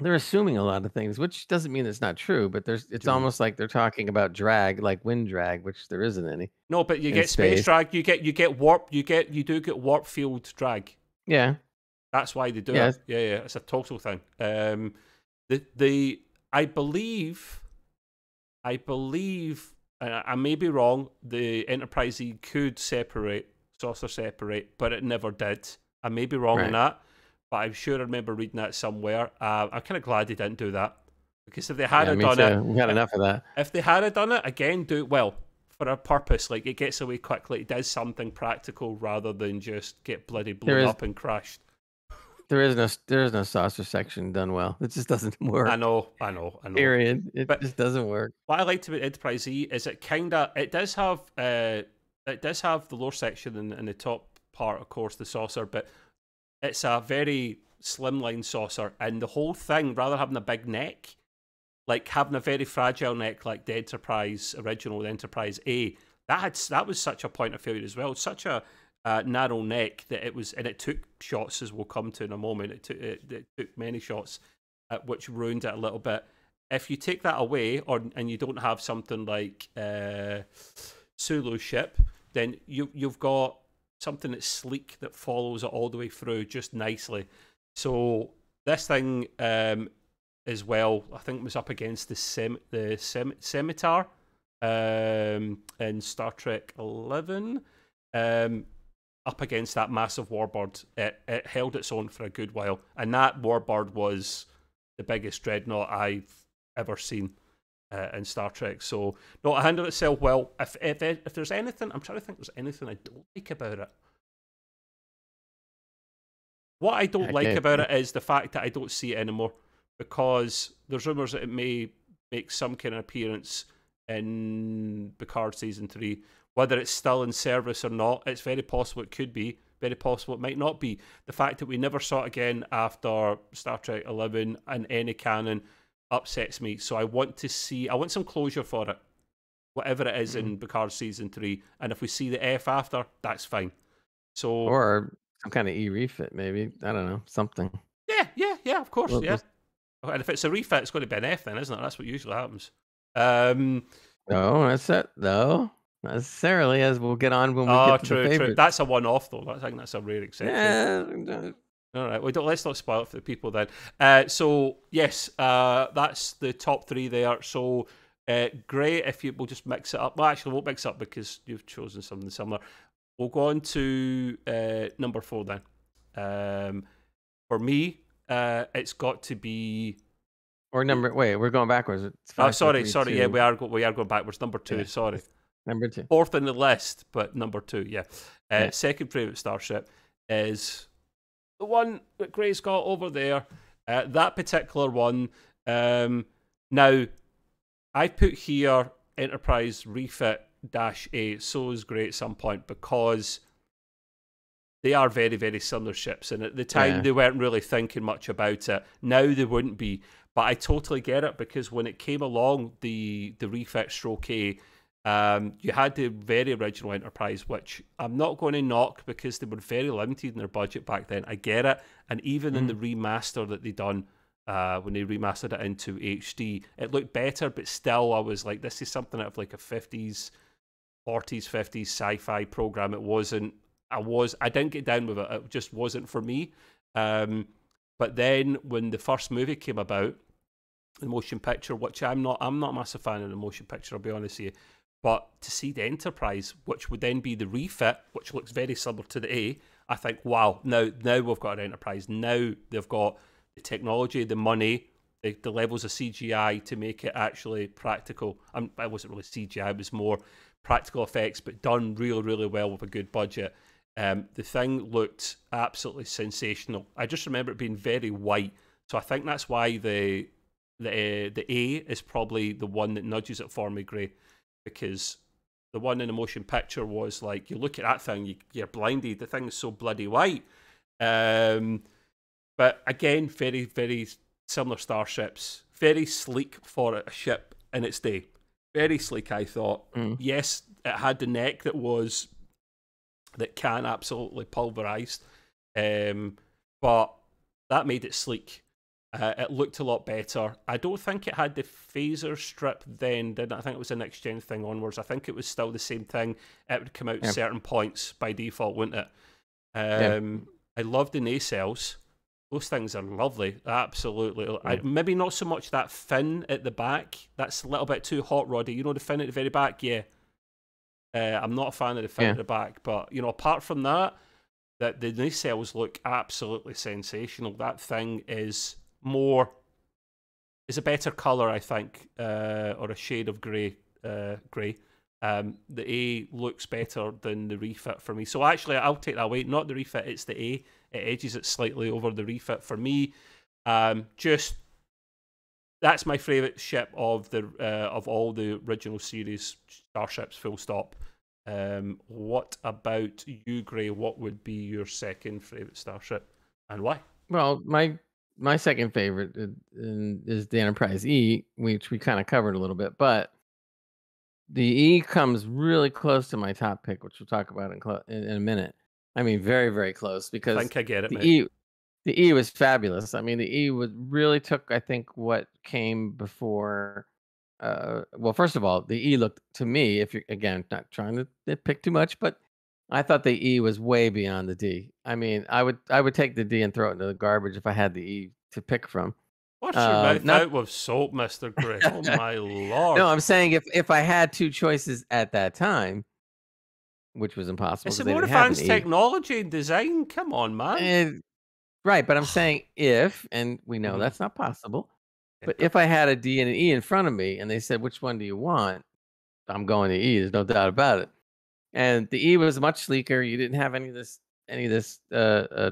they're assuming a lot of things, which doesn't mean it's not true, but there's it's almost like they're talking about drag, like wind drag, which there isn't any. No, but you get space. space. drag, you get you get warp, you get you do get warp field drag. Yeah. That's why they do yeah. it. Yeah, yeah. It's a total thing. Um the the I believe, I believe, I, I may be wrong. The Enterprise E could separate, saucer separate, but it never did. I may be wrong right. on that, but I'm sure I remember reading that somewhere. Uh, I'm kind of glad they didn't do that because if they had yeah, done too. it, we had enough of that. If they had done it again, do it well for a purpose. Like it gets away quickly. It does something practical rather than just get bloody blown is, up and crashed. There is no there is no saucer section done well. It just doesn't work. I know, I know, I know. Period. It but just doesn't work. What I liked about Enterprise E is it kinda it does have uh it does have the lower section in, the top part, of course, the saucer, but it's a very slimline saucer and the whole thing, rather having a big neck, like having a very fragile neck like the Enterprise original, the Enterprise A, that had that was such a point of failure as well. Such a uh, narrow neck that it was, and it took shots as we'll come to in a moment. It took it, it took many shots, uh, which ruined it a little bit. If you take that away, or and you don't have something like uh, Sulu ship, then you you've got something that's sleek that follows it all the way through just nicely. So this thing um, as well, I think was up against the sem the sem scimitar um, in Star Trek Eleven. Um, up against that massive warbird, it, it held its own for a good while, and that warbird was the biggest dreadnought I've ever seen uh, in Star Trek. So no, it handled itself well. If, if if there's anything, I'm trying to think. There's anything I don't like about it. What I don't I like about it is the fact that I don't see it anymore because there's rumors that it may make some kind of appearance in Picard season three. Whether it's still in service or not, it's very possible it could be, very possible it might not be. The fact that we never saw it again after Star Trek 11 and any canon upsets me. So I want to see, I want some closure for it, whatever it is mm -hmm. in mm-hmm. Picard season three. And if we see the F after, that's fine. So or some kind of e refit, maybe I don't know something. Yeah, yeah, yeah. Of course, yeah. Oh, and if it's a refit, it's going to be an F then, isn't it? That's what usually happens. Um, no, that's it. No, not necessarily, as we'll get on when we oh, get to the favorites. True. That's a one-off though. I think that's a rare exception. Yeah. All right. Well, let's not spoil it for the people then. Uh, so yes, uh, that's the top three there. So uh, great if you will just mix it up. Well, actually, won't mix up because you've chosen something similar. We'll go on to uh, number four then. Um, for me, uh, it's got to be or number. Wait, we're going backwards. Oh, five, oh, sorry, three, sorry. Two. Yeah, we are. Go, we are going backwards. Number two. Yeah. Sorry. Number two. Fourth in the list, but number two, yeah. Uh, yeah. Second favourite starship is the one that Gray's got over there. Uh, that particular one. Um, now, I put here Enterprise refit dash A. So is Gray at some point because they are very, very similar ships. And at the time, yeah. they weren't really thinking much about it. Now they wouldn't be. But I totally get it because when it came along, the the refit stroke A um, you had the very original Enterprise, which I'm not going to knock because they were very limited in their budget back then. I get it. And even mm. in the mm. remaster that they done, uh, when they remastered it into HD, it looked better, but still I was like, this is something out of like a 50s, 40s, 50s sci-fi program. It wasn't. I was. I didn't get down with it. It just wasn't for me. Um, but then when the first movie came about, the motion picture, which I'm not. I'm not a massive fan of the motion picture. I'll be honest with you. But to see the Enterprise, which would then be the refit, which looks very similar to the A, I think, wow, now now we've got an Enterprise. Now they've got the technology, the money, the, the levels of CGI to make it actually practical. I'm, um, I am was not really CGI; it was more practical effects, but done really, really well with a good budget. Um, the thing looked absolutely sensational. I just remember it being very white, so I think that's why the the uh, the A is probably the one that nudges it for me, Gray because the one in the motion picture was like you look at that thing, you, you're blinded. The thing is so bloody white. Um, but again, very very similar starships, very sleek for a ship in its day. Very sleek, I thought. Mm. Yes, it had the neck that was that can absolutely pulverized, um, but that made it sleek. Uh, it looked a lot better. I don't think it had the phaser strip then, did I think it was an next gen thing onwards. I think it was still the same thing. It would come out yeah. certain points by default, wouldn't it? Um, yeah. I love the nacelles. Those things are lovely. Absolutely. Yeah. I, maybe not so much that fin at the back. That's a little bit too hot roddy. You know the fin at the very back? Yeah. Uh, I'm not a fan of the fin at the back, but you know, apart from that, that the nacelles look absolutely sensational. That thing is more is a better color, I think, uh, or a shade of gray. Uh, gray. Um, the A looks better than the refit for me. So actually, I'll take that away. Not the refit; it's the A. It edges it slightly over the refit for me. Um, just that's my favorite ship of the uh, of all the original series starships. Full stop. Um, what about you, Gray? What would be your second favorite starship, and why? Well, my my second favorite uh, is the Enterprise E, which we kind of covered a little bit, but the E comes really close to my top pick, which we'll talk about in, clo- in, in a minute. I mean, very, very close because I think I get it. The E, the E was fabulous. I mean, the E was really took, I think, what came before. Uh, well, first of all, the E looked to me, if you're again not trying to pick too much, but I thought the E was way beyond the D. I mean, I would I would take the D and throw it into the garbage if I had the E to pick from. Wash your uh, mouth not... out with salt, Mister Gray. oh my lord! No, I'm saying if if I had two choices at that time, which was impossible. It's more advanced technology and design. Come on, man. Eh, right, but I'm saying if, and we know mm -hmm. that's not possible. But if I had a D and an E in front of me, and they said, "Which one do you want?" I'm going to E. There's no doubt about it and the E was much sleeker. You didn't have any of this any of this uh, uh,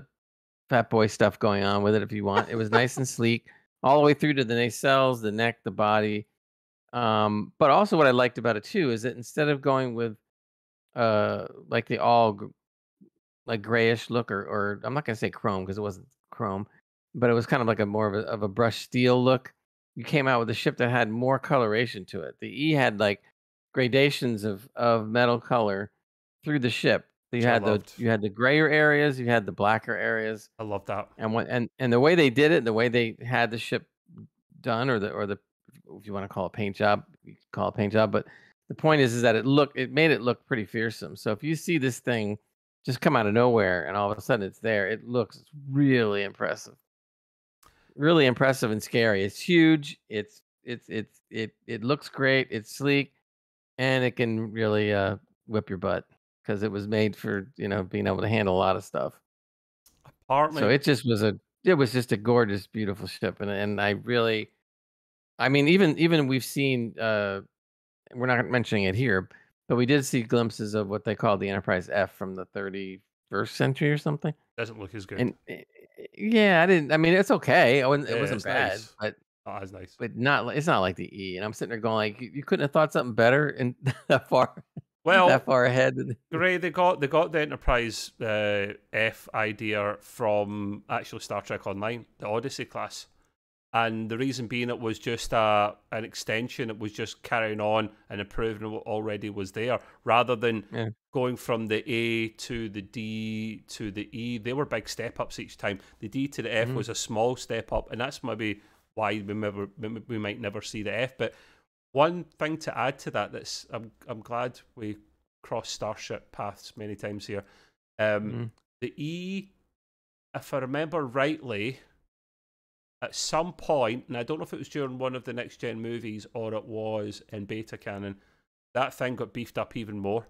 fat boy stuff going on with it. If you want, it was nice and sleek all the way through to the nacelles, the neck, the body. Um, but also, what I liked about it too is that instead of going with uh, like the all like grayish look, or, or I'm not gonna say chrome because it wasn't chrome, but it was kind of like a more of a, of a brush steel look. You came out with a ship that had more coloration to it. The E had like gradations of of metal color through the ship. you Which had the you had the grayer areas, you had the blacker areas. I love that. And what and and the way they did it, the way they had the ship done, or the or the if you want to call it paint job, you call it paint job. But the point is, is that it looked it made it look pretty fearsome. So if you see this thing just come out of nowhere and all of a sudden it's there, it looks really impressive. Really impressive and scary. It's huge. It's it's it's it it looks great. It's sleek and it can really uh, whip your butt because it was made for you know being able to handle a lot of stuff. Apartment. So it just was a it was just a gorgeous, beautiful ship, and and I really, I mean, even even we've seen uh, we're not mentioning it here, but we did see glimpses of what they call the Enterprise F from the 31st century or something. Doesn't look as good. And eh, eh, yeah, I didn't. I mean, it's okay. It wasn't, yeah, it wasn't bad, nice. but not oh, as nice. But not it's not like the E. And I'm sitting there going like you couldn't have thought something better and that far well that far ahead. Great, they got they got the Enterprise uh, F idea from actually Star Trek Online, the Odyssey class. And the reason being it was just a an extension, it was just carrying on and improving what already was there rather than yeah. going from the A to the D to the E. They were big step ups each time. The D to the F mm -hmm. was a small step up, and that's maybe why we never we might never see the F. But one thing to add to that that's I'm I'm glad we crossed starship paths many times here. Um, mm. The E, if I remember rightly, at some point, and I don't know if it was during one of the next gen movies or it was in beta canon, that thing got beefed up even more.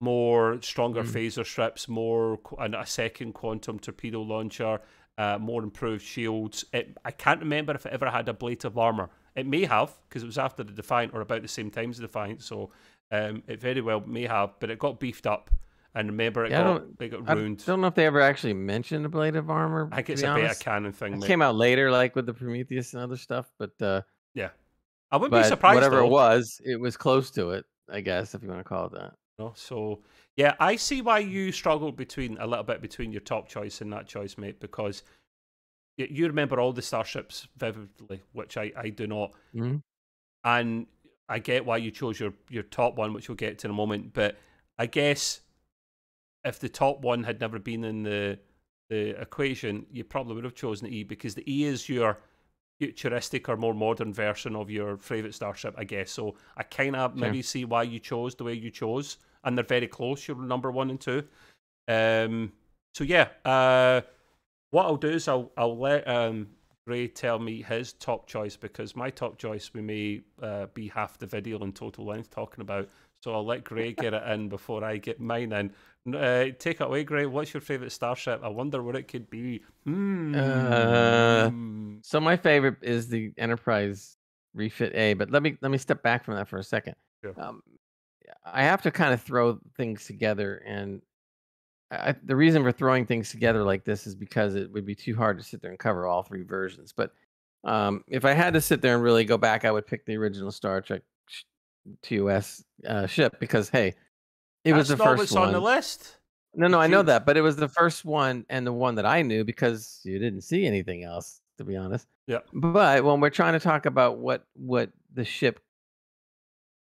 More stronger mm. phaser strips, more and a second quantum torpedo launcher, uh, more improved shields. It, I can't remember if it ever had a blade of armor. It may have, because it was after the Defiant or about the same time as the Defiant, so um, it very well may have, but it got beefed up. And remember, it yeah, got, it got ruined. I don't know if they ever actually mentioned a blade of armor. I think it's a better beta canon thing. It mate. came out later, like with the Prometheus and other stuff, but uh, yeah, I wouldn't be surprised. Whatever though. it was, it was close to it, I guess, if you want to call it that. No, so yeah, I see why you struggled between a little bit between your top choice and that choice, mate, because you remember all the starships vividly, which I, I do not. Mm -hmm. And I get why you chose your, your top one, which we'll get to in a moment. But I guess if the top one had never been in the the equation, you probably would have chosen the E because the E is your futuristic or more modern version of your favorite starship, I guess. So I kind of sure. maybe see why you chose the way you chose and they're very close. You're number one and two. Um, so yeah, uh, what I'll do is I'll I'll let um, Gray tell me his top choice because my top choice we may uh, be half the video in total length talking about. So I'll let Gray get it in before I get mine in. Uh, take it away, Gray. What's your favorite starship? I wonder what it could be. Mm. so my favorite is the Enterprise refit A, but let me let me step back from that for a second. Sure. Um, I have to kind of throw things together, and I, the reason for throwing things together like this is because it would be too hard to sit there and cover all three versions. But um, if I had to sit there and really go back, I would pick the original Star Trek TOS uh, ship because hey, it was the first one on the list. No, no, I know that, but it was the first one and the one that I knew because you didn't see anything else, to be honest. Yeah. But when we're trying to talk about what what the ship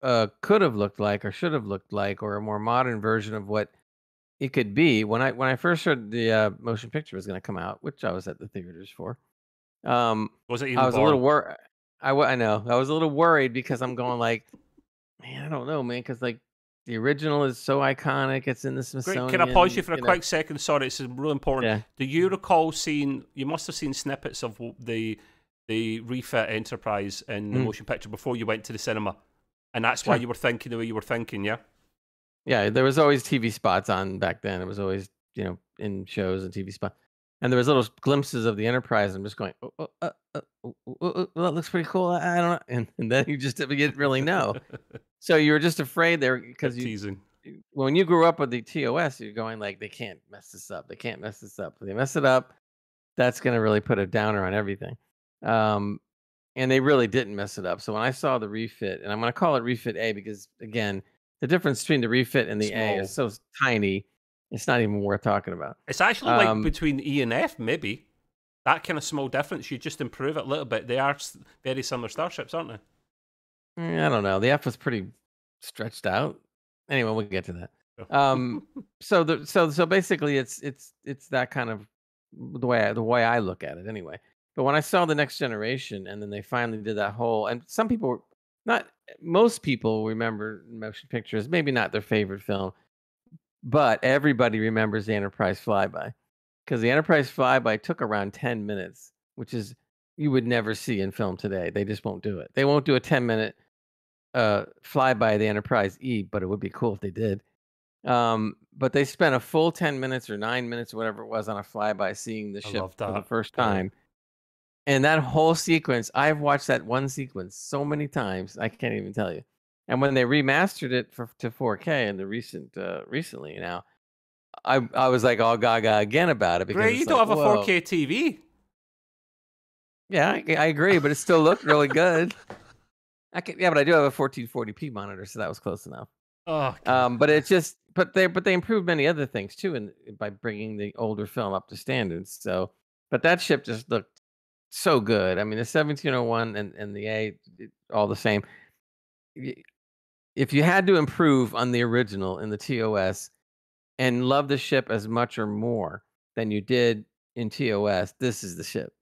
uh, could have looked like or should have looked like or a more modern version of what it could be when i when i first heard the uh, motion picture was going to come out which i was at the theaters for um was it even i was bar? a little worried I, I know i was a little worried because i'm going like man i don't know man because like the original is so iconic. It's in the Smithsonian. Great. Can I pause you for a you quick know. second? Sorry, it's really important. Yeah. Do you mm-hmm. recall seeing? You must have seen snippets of the the refit Enterprise in the mm. motion picture before you went to the cinema and that's why you were thinking the way you were thinking, yeah. Yeah, there was always TV spots on back then. It was always you know in shows and TV spots, and there was little glimpses of the Enterprise. I'm just going, oh, oh, uh, uh, oh, that looks pretty cool. I, I don't know, and, and, then you just didn't really know. so you were just afraid there because you teasing. When you grew up with the TOS, you're going like, they can't mess this up. They can't mess this up. If they mess it up, that's going to really put a downer on everything. Um, and they really didn't mess it up. So when I saw the refit, and I'm going to call it refit A because again, the difference between the refit and the Small. A is so tiny, it's not even worth talking about. It's actually um, like between E and F, maybe that kind of small difference. You just improve it a little bit. They are very similar starships, aren't they? Mm, I don't know. The F was pretty stretched out. Anyway, we'll get to that. um, so the so so basically, it's it's it's that kind of the way I, the way I look at it. Anyway, but when I saw the next generation, and then they finally did that whole, and some people, not most people, remember motion pictures. Maybe not their favorite film, but everybody remembers the Enterprise flyby because the Enterprise flyby took around ten minutes, which is you would never see in film today. They just won't do it. They won't do a ten minute uh, flyby of the Enterprise E, but it would be cool if they did. Um, but they spent a full ten minutes or nine minutes, or whatever it was, on a flyby, seeing the ship for the first time. And that whole sequence, I've watched that one sequence so many times, I can't even tell you. And when they remastered it for to 4K in the recent uh, recently now, I I was like all gaga again about it because Ray, you don't like, have a 4K TV. Yeah, I, I agree, but it still looked really good. I can, yeah, but I do have a 1440p monitor, so that was close enough. Oh, um, but it's just, but they, but they improved many other things too, and by bringing the older film up to standards. So, but that ship just looked so good. I mean, the 1701 and, and the A, eh, all the same. If you had to improve on the original in the TOS and love the ship as much or more than you did in TOS, this is the ship.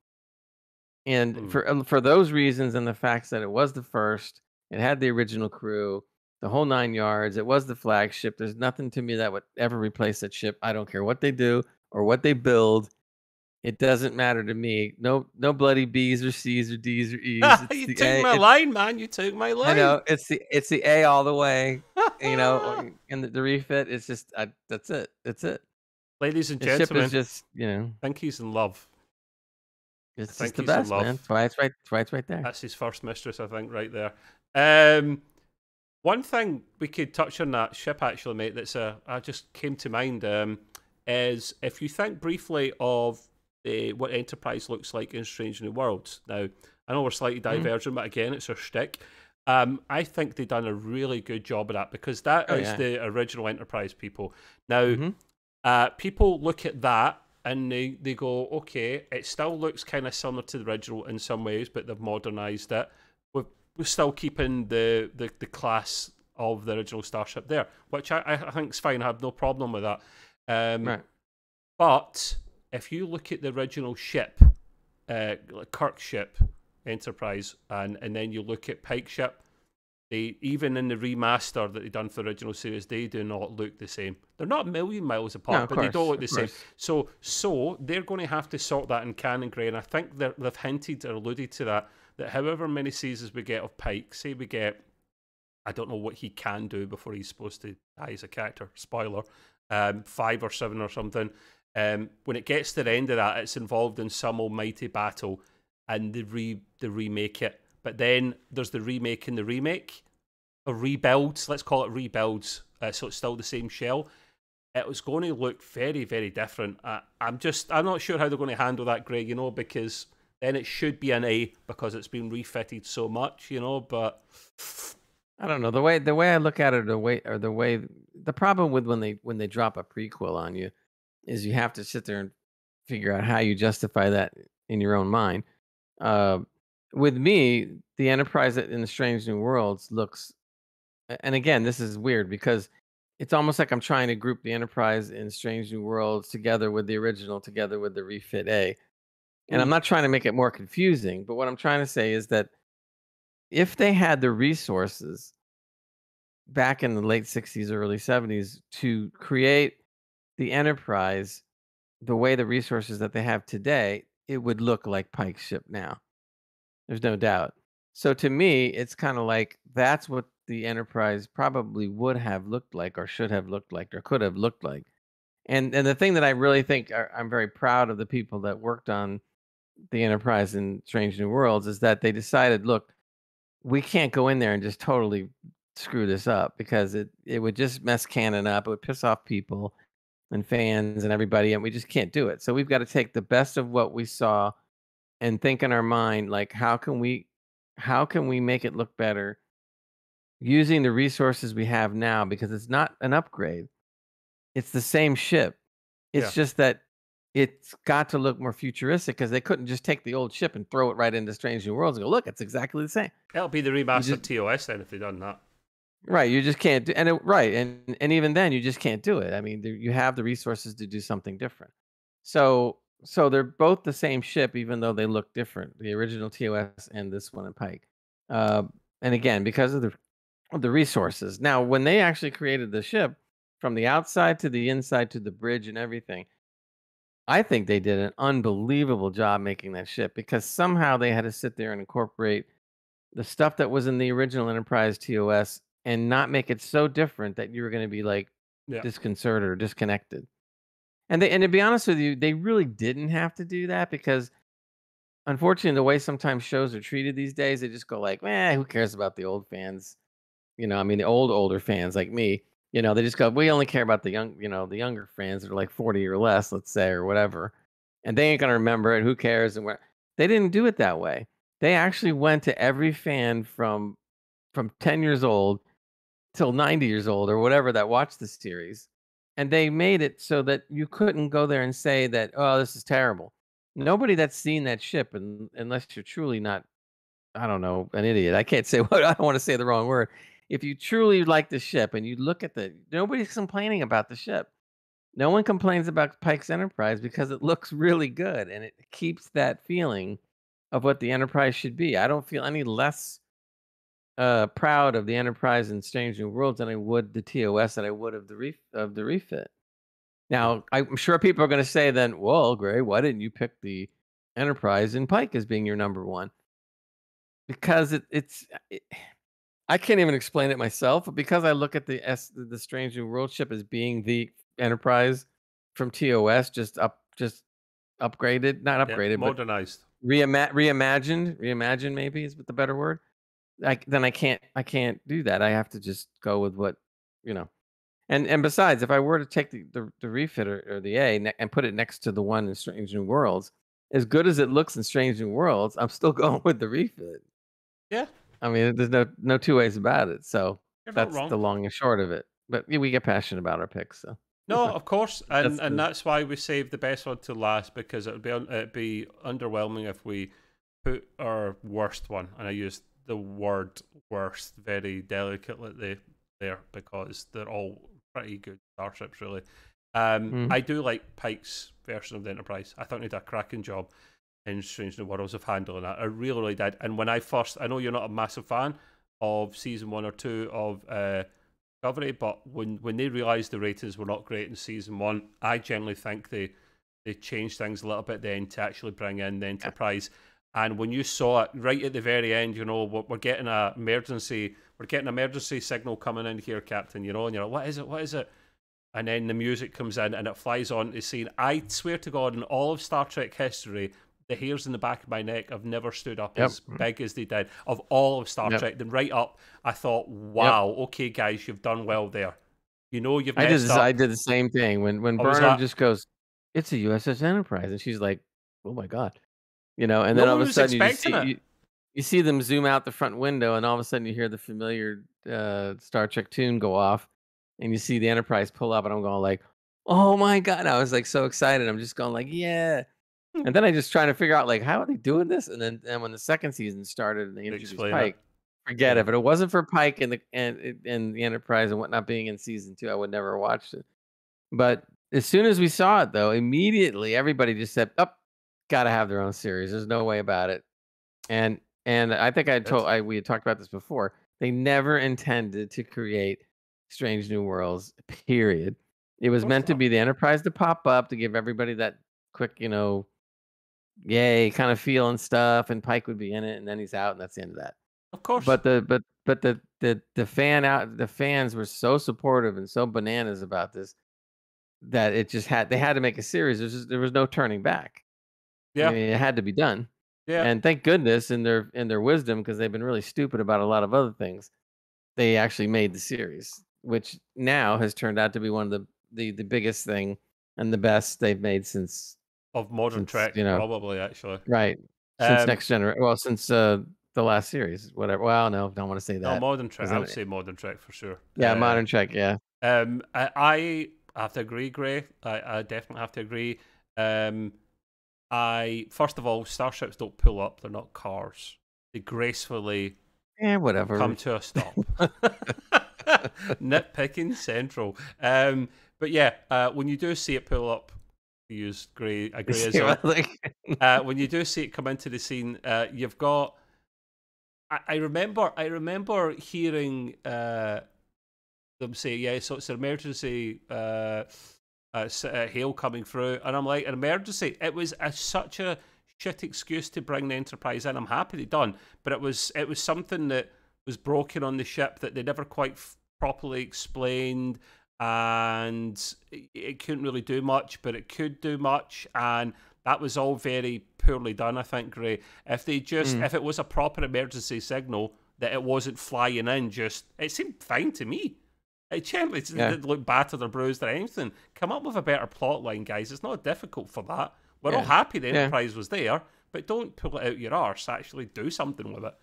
And mm. for um, for those reasons and the facts that it was the first, it had the original crew, the whole nine yards. It was the flagship. There's nothing to me that would ever replace that ship. I don't care what they do or what they build. It doesn't matter to me. No, no bloody B's or C's or D's or E's. you took a, my line, man. You took my line. I know it's the it's the A all the way. you know, and the, the refit. It's just I, that's it. That's it. Ladies and the gentlemen, just you know, thank yous and love. It's just the best, man. That's why it's right. That's why it's right there. That's his first mistress, I think, right there. Um, one thing we could touch on that ship, actually, mate. That's a uh, I just came to mind. Um, is if you think briefly of Eh, what Enterprise looks like in Strange New Worlds. Now, I know we're slightly mm-hmm. divergent, mm. but again, it's our shtick. Um, I think they've done a really good job of that because that oh, is yeah. the original Enterprise people. Now, mm-hmm. uh, people look at that and they, they go, okay, it still looks kind of similar to the original in some ways, but they've modernized it. We're, we're still keeping the, the, the class of the original Starship there, which I, I think is fine. I have no problem with that. Um, right. But if you look at the original ship, uh, ship, Enterprise, and and then you look at Pike ship, they even in the remaster that they done for the original series, they do not look the same. They're not a million miles apart, no, but course, they don't look the same. So so they're going to have to sort that in canon grey, and I think they've hinted or alluded to that that however many seasons we get of Pike, say we get. I don't know what he can do before he's supposed to die as a character. Spoiler, um, five or seven or something. Um, when it gets to the end of that, it's involved in some almighty battle, and they re they remake it. But then there's the remake and the remake, a rebuilds. Let's call it rebuilds. Uh, so it's still the same shell. It was going to look very very different. I'm just I'm not sure how they're going to handle that, Greg. You know because then it should be an A because it's been refitted so much. You know, but I don't know the way the way I look at it, the way or the way the problem with when they when they drop a prequel on you is you have to sit there and figure out how you justify that in your own mind. Uh, with me, the Enterprise in the Strange New Worlds looks, and again, this is weird because it's almost like I'm trying to group the Enterprise in Strange New Worlds together with the original, together with the refit A. And I'm mm. not trying to make it more confusing, but what I'm trying to say is that if they had the resources back in the late 60s, early 70s to create the Enterprise, the way the resources that they have today, it would look like Pike's ship now. There's no doubt. So to me, it's kind of like that's what the Enterprise probably would have looked like, or should have looked like, or could have looked like. And and the thing that I really think are, I'm very proud of the people that worked on the Enterprise in Strange New Worlds is that they decided, look, we can't go in there and just totally screw this up because it it would just mess canon up. It would piss off people and fans and everybody, and we just can't do it. So we've got to take the best of what we saw and think in our mind, like how can we how can we make it look better using the resources we have now? Because it's not an upgrade. It's the same ship. It's yeah. just that it's got to look more futuristic because they couldn't just take the old ship and throw it right into Strange New Worlds and go, look, it's exactly the same. That'll be the remastered just, TOS then if they've done that. Right, you just can't do, and it, right, and and even then, you just can't do it. I mean, there, you have the resources to do something different. So so they're both the same ship, even though they look different. The original TOS and this one in Pike, uh, and again because of the of the resources. Now, when they actually created the ship, from the outside to the inside to the bridge and everything, I think they did an unbelievable job making that ship because somehow they had to sit there and incorporate the stuff that was in the original Enterprise TOS and not make it so different that you were going to be like yeah. disconcerted or disconnected. And they and to be honest with you, they really didn't have to do that because unfortunately the way sometimes shows are treated these days, they just go like, eh, who cares about the old fans? You know, I mean the old older fans like me, you know, they just go, we only care about the young, you know, the younger fans that are like 40 or less, let's say, or whatever. And they ain't gonna remember it. Who cares? And where they didn't do it that way. They actually went to every fan from from 10 years old till 90 years old or whatever that watched the series. And they made it so that you couldn't go there and say that, oh, this is terrible. Nobody that's seen that ship, and, unless you're truly not, I don't know, an idiot. I can't say what I don't want to say the wrong word. If you truly like the ship and you look at the, nobody's complaining about the ship. No one complains about Pike's Enterprise because it looks really good and it keeps that feeling of what the Enterprise should be. I don't feel any less uh, proud of the Enterprise and Strange New Worlds than I would the TOS than I would of the ref- of the refit. Now, I'm sure people are going to say then, well, Gray, why didn't you pick the Enterprise and Pike as being your number one? Because it, it's, it, I can't even explain it myself, but because I look at the S, the Strange New World ship as being the Enterprise from TOS, just up, just upgraded, not upgraded, yeah, modernized, reima- reimagined, reimagined maybe is the better word like then I can't I can't do that. I have to just go with what you know. And and besides, if I were to take the the, the refit or, or the A ne- and put it next to the one in Strange New Worlds, as good as it looks in Strange New Worlds, I'm still going with the refit. Yeah, I mean, there's no no two ways about it. So You're that's the long and short of it. But we get passionate about our picks, so. No, of course, and that's and that's why we save the best one to last because it would be it be underwhelming if we put our worst one, and I used the word worst very delicately there because they're all pretty good starships, really. Um, mm. I do like Pike's version of the Enterprise. I think they did a cracking job in Strange New Worlds of handling that. I really, really did. And when I first, I know you're not a massive fan of season one or two of uh, Discovery, but when when they realised the ratings were not great in season one, I generally think they they changed things a little bit then to actually bring in the Enterprise. Yeah and when you saw it right at the very end, you know, we're, we're getting an emergency, we're getting emergency signal coming in here, Captain, you know, and you're like, what is it? What is it? And then the music comes in and it flies on to scene. I swear to God, in all of Star Trek history, the hairs in the back of my neck have never stood up yep. as big as they did. Of all of Star yep. Trek, then right up, I thought, wow, yep. okay, guys, you've done well there. You know, you've. I did. Up. I did the same thing when when oh, Burnham just goes, "It's a USS Enterprise," and she's like, "Oh my god!" you know, and no then all of a sudden you see, you, you, see them zoom out the front window, and all of a sudden you hear the familiar uh, Star Trek tune go off, and you see the Enterprise pull up, and I'm going like, oh my god! And I was like so excited. I'm just going like, yeah. Hmm. and then I just trying to figure out like how are they doing this, and then and when the second season started and they introduced Explain Pike. It. Forget it. But it wasn't for Pike and the and and the Enterprise and whatnot being in season two, I would never have watched it. But as soon as we saw it, though, immediately everybody just said, "Up, oh, got to have their own series. There's no way about it. And and I think I told I we had talked about this before. They never intended to create Strange New Worlds. Period. It was meant to be the Enterprise to pop up to give everybody that quick, you know, yay kind of feel and stuff. And Pike would be in it, and then he's out, and that's the end of that. Of course. But the but but the the the fan out the fans were so supportive and so bananas about this that it just had they had to make a series. There's there was no turning back. Yeah, I mean, it had to be done. Yeah, and thank goodness in their in their wisdom because they've been really stupid about a lot of other things. They actually made the series, which now has turned out to be one of the the, the biggest thing and the best they've made since of modern since, Trek, you know, probably actually right since um, next generation. Well, since uh, the last series, whatever. Well, no, don't want to say that. No, modern Trek. I would say modern Trek for sure. Yeah, uh, modern Trek. Yeah. Um, I, I have to agree, Gray. I, I definitely have to agree. Um, I first of all, starships don't pull up; they're not cars. They gracefully, eh, whatever, come to a stop. Nitpicking central. Um, but yeah, uh, when you do see it pull up, you use grey a grey as uh, When you do see it come into the scene, uh, you've got. I, I, remember. I remember hearing uh, them say, "Yeah, so it's an emergency." Uh, uh, uh, hail coming through, and I'm like, an emergency. It was a, such a shit excuse to bring the Enterprise in. I'm happy they done, but it was it was something that was broken on the ship that they never quite properly explained, and it, it couldn't really do much, but it could do much, and that was all very poorly done. I think Gray. If they just mm. if it was a proper emergency signal that it wasn't flying in, just it seemed fine to me. It generally yeah. didn't look battered or bruised or anything. Come up with a better plot line, guys. It's not difficult for that. We're yeah. all happy the Enterprise was there, but don't pull it out your arse. Actually, do something with it.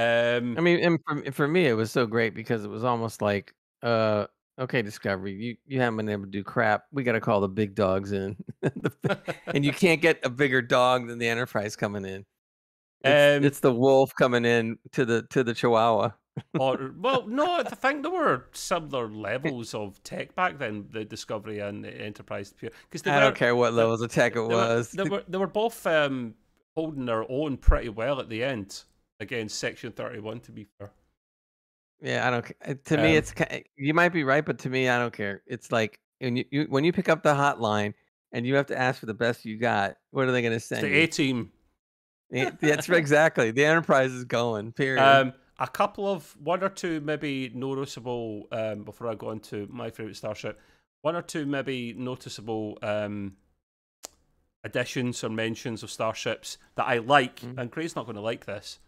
Um, I mean, and for, for me, it was so great because it was almost like, uh, okay, Discovery, you, you haven't been able to do crap. We got to call the big dogs in. and you can't get a bigger dog than the Enterprise coming in. It's, um, it's, the wolf coming in to the to the Chihuahua or well, no, I think there were similar levels of tech back then. The Discovery and the Enterprise, because I were, don't care what levels of tech it they was. Were, they were they were both um, holding their own pretty well at the end against Section Thirty One. To be fair. Yeah, I don't. Eh, to um, me, it's you might be right, but to me, I don't care. It's like when you, you when you pick up the hotline and you have to ask for the best you got. What are they going to send? The A team. Eh, that's exactly. The Enterprise is going. Period. Um, a couple of one or two maybe noticeable um, before I go into my favorite starship, one or two maybe noticeable um, additions or mentions of starships that I like, mm. and Craig's not going to like this.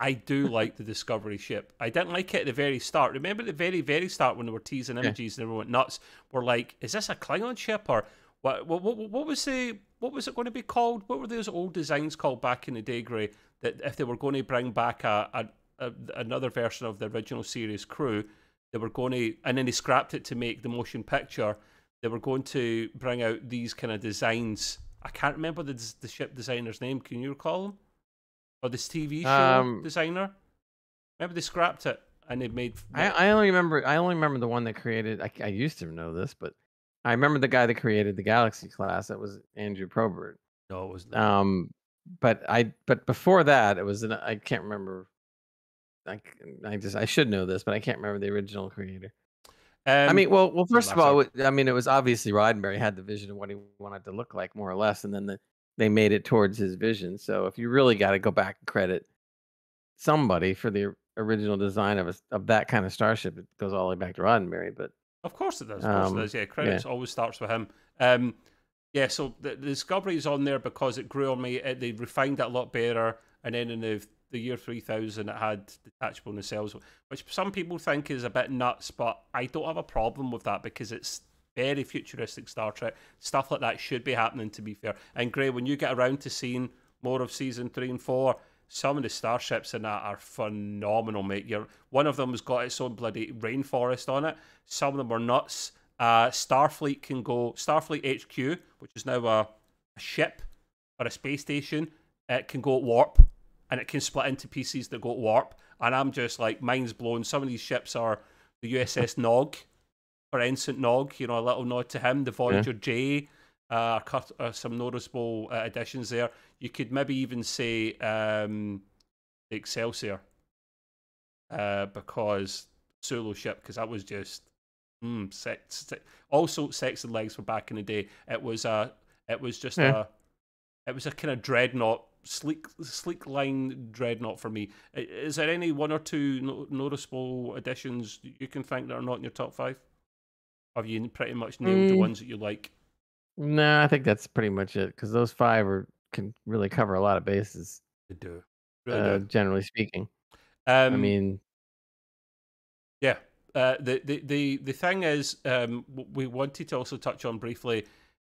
I do like the Discovery ship. I didn't like it at the very start. Remember the very, very start when they were teasing images yeah. and everyone went nuts. We're like, is this a Klingon ship or what? What, what, what was the what was it going to be called? What were those old designs called back in the day, Gray? That if they were going to bring back a, a another version of the original series crew. They were going to, and then they scrapped it to make the motion picture. They were going to bring out these kind of designs. I can't remember the the ship designer's name. Can you recall him? Or this TV show um, designer? Remember they scrapped it and they made. I, I only remember I only remember the one that created. I, I used to know this, but I remember the guy that created the Galaxy class. That was Andrew Probert. No, it was. Not. Um, but I but before that, it was an I can't remember I, I just I should know this, but I can't remember the original creator. I um, mean, well, well, first of all, I mean, it was obviously Roddenberry had the vision of what he wanted to look like, more or less, and then the, they made it towards his vision. So if you really got to go back and credit somebody for the original design of a, of that kind of starship, it goes all the way back to Roddenberry. But of course it does. Of course um, it does. Yeah, credits yeah. always starts with him. Um, yeah, so the, the Discovery is on there because it grew on me. It, they refined it a lot better, and then in the the year 3000 it had detachable nacelles which some people think is a bit nuts but i don't have a problem with that because it's very futuristic star trek stuff like that should be happening to be fair and gray when you get around to seeing more of season three and four some of the starships in that are phenomenal mate You're, one of them's got its own bloody rainforest on it some of them are nuts uh, starfleet can go starfleet hq which is now a, a ship or a space station it can go at warp and it can split into pieces that go warp. And I'm just like, mind's blown. Some of these ships are the USS Nog or Ensign Nog, you know, a little nod to him, the Voyager yeah. J. Uh, some noticeable uh, additions there. You could maybe even say um, Excelsior uh, because solo ship, because that was just mm, sex, sex, Also, Sex and Legs were back in the day. It was a, it was just yeah. a, it was a kind of dreadnought sleek sleek line dreadnought for me. Is there any one or two no noticeable additions you can think that are not in your top five? Have you pretty much nailed mm. the ones that you like? No, nah, I think that's pretty much it because those five are, can really cover a lot of bases. They do, really uh, do. generally speaking. Um, I mean, yeah. Uh, the, the the the thing is, um, we wanted to also touch on briefly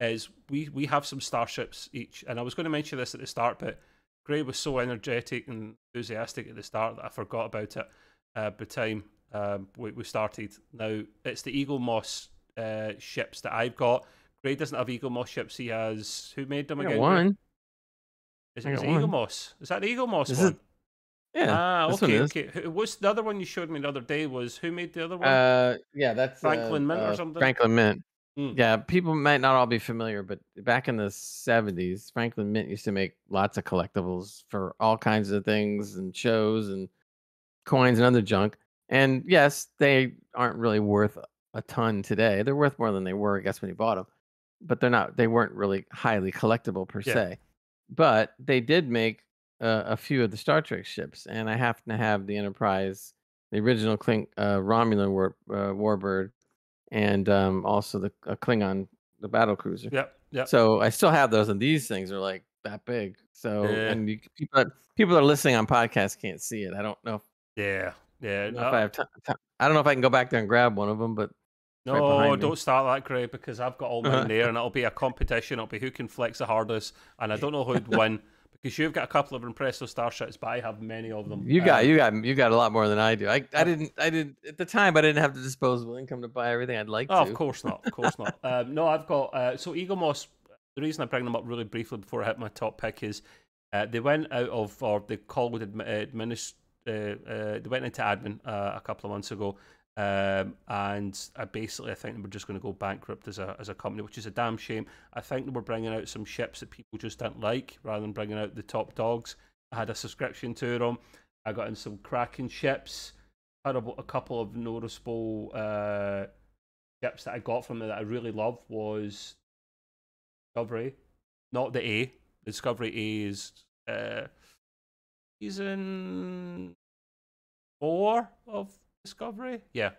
is we we have some starships each, and I was going to mention this at the start, but Gray was so energetic and enthusiastic at the start that I forgot about it. Uh, by the time um, we, we started, now it's the Eagle Moss uh, ships that I've got. Gray doesn't have Eagle Moss ships. He has who made them again? One. Is, is it Eagle Moss? Is that the Eagle Moss this one? Yeah. Ah, okay, okay. What's the other one you showed me the other day? Was who made the other one? Uh, yeah, that's Franklin uh, Mint or uh, uh, something. Franklin Mint. Mm. Yeah, people might not all be familiar, but back in the 70s, Franklin Mint used to make lots of collectibles for all kinds of things and shows and coins and other junk. And yes, they aren't really worth a ton today. They're worth more than they were, I guess, when you bought them. But they're not, they weren't really highly collectible per yeah. se. But they did make uh, a few of the Star Trek ships. And I happen to have the Enterprise, the original Clink, uh, Romulan war, uh, Warbird and um, also the uh, Klingon, the battle cruiser. Yep. Yep. So I still have those, and these things are like that big. So yeah. and you, people that people that are listening on podcasts can't see it. I don't know. Yeah. Yeah. I don't know, no. if I, have don't know if I can go back there and grab one of them, but no, right don't me. start that, Gray, because I've got all mine there, and it'll be a competition. It'll be who can flex the hardest, and I don't know who'd win because you've got a couple of impressive starships, but I have many of them. You got, um, you got, you got a lot more than I do. I, I didn't, I didn't at the time. I didn't have the disposable income to buy everything I'd like. Oh, to. of course not, of course not. Um, no, I've got uh, so Eagle Moss. The reason I bring them up really briefly before I hit my top pick is uh, they went out of or they called admin, uh, administ- uh, uh, they went into admin uh, a couple of months ago, um, and I basically, I think we're just going to go bankrupt as a as a company, which is a damn shame. I think we're bringing out some ships that people just don't like, rather than bringing out the top dogs. I had a subscription to them. I got in some cracking ships. Had a, a couple of noticeable uh, ships that I got from it that I really love was Discovery, not the A. Discovery A is uh, season four of Discovery. Yeah,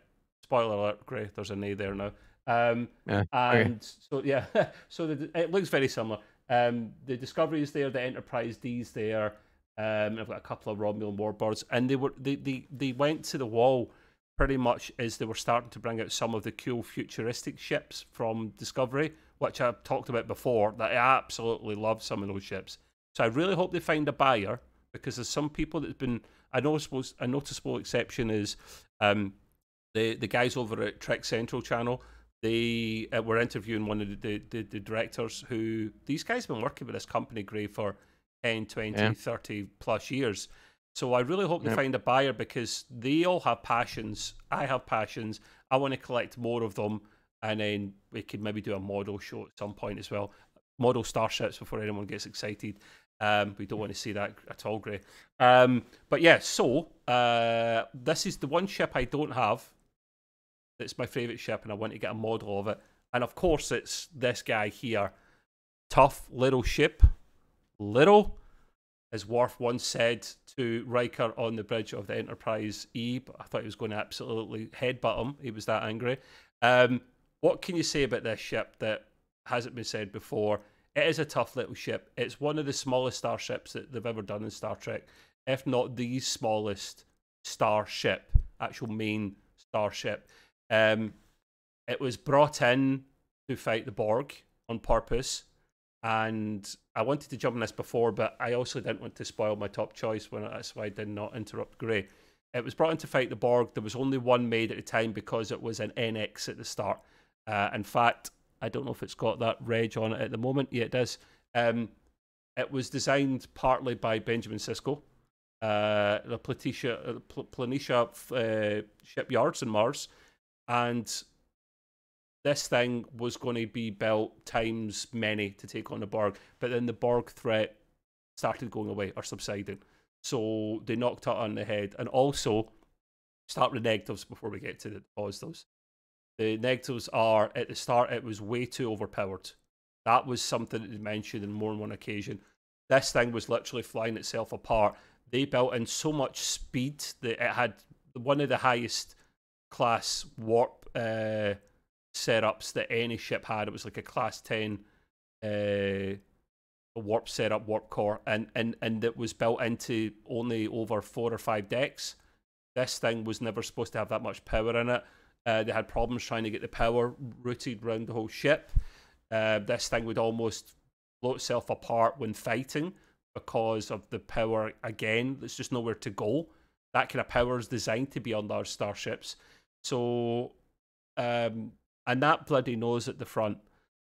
spoiler alert, Gray. There's an A there now. Um, yeah, and okay. so yeah, so the, it looks very similar. Um, the Discovery is there, the Enterprise D's there. Um, I've got a couple of Romulan warbirds, and they were they, they they went to the wall pretty much as they were starting to bring out some of the cool futuristic ships from Discovery, which I've talked about before. That I absolutely love some of those ships. So I really hope they find a buyer because there's some people that's been a noticeable a noticeable exception is um, the the guys over at Trek Central Channel, they uh, were interviewing one of the the, the, directors who these guys have been working with this company, Gray, for 10, 20, yeah. 30 plus years. So I really hope yeah. they find a buyer because they all have passions. I have passions. I want to collect more of them, and then we could maybe do a model show at some point as well. Model starships before anyone gets excited. Um, we don't want to see that at all, Gray. Um, but yeah, so uh, this is the one ship I don't have. It's my favourite ship, and I want to get a model of it. And of course, it's this guy here. Tough little ship. Little, as Worf once said to Riker on the bridge of the Enterprise E, but I thought he was going to absolutely headbutt him. He was that angry. Um, what can you say about this ship that hasn't been said before? It is a tough little ship. It's one of the smallest starships that they've ever done in Star Trek, if not the smallest starship, actual main starship. Um, it was brought in to fight the Borg on purpose. And I wanted to jump on this before, but I also didn't want to spoil my top choice. When that's why I did not interrupt Gray. It was brought in to fight the Borg. There was only one made at the time because it was an NX at the start. Uh, in fact, I don't know if it's got that reg on it at the moment. Yeah, it does. Um, it was designed partly by Benjamin Sisko, uh, the Planitia, uh, Planitia uh, shipyards in Mars, and this thing was going to be built times many to take on the Borg. But then the Borg threat started going away or subsiding, so they knocked it on the head. And also, start the negatives before we get to the positives. The negatives are at the start it was way too overpowered. That was something that they mentioned in more than one occasion. This thing was literally flying itself apart. They built in so much speed that it had one of the highest class warp uh, setups that any ship had. It was like a class ten uh, warp setup, warp core, and and and that was built into only over four or five decks. This thing was never supposed to have that much power in it. Uh, they had problems trying to get the power routed around the whole ship. Uh, this thing would almost blow itself apart when fighting because of the power again. There's just nowhere to go. That kind of power is designed to be on large starships. So, um, and that bloody nose at the front.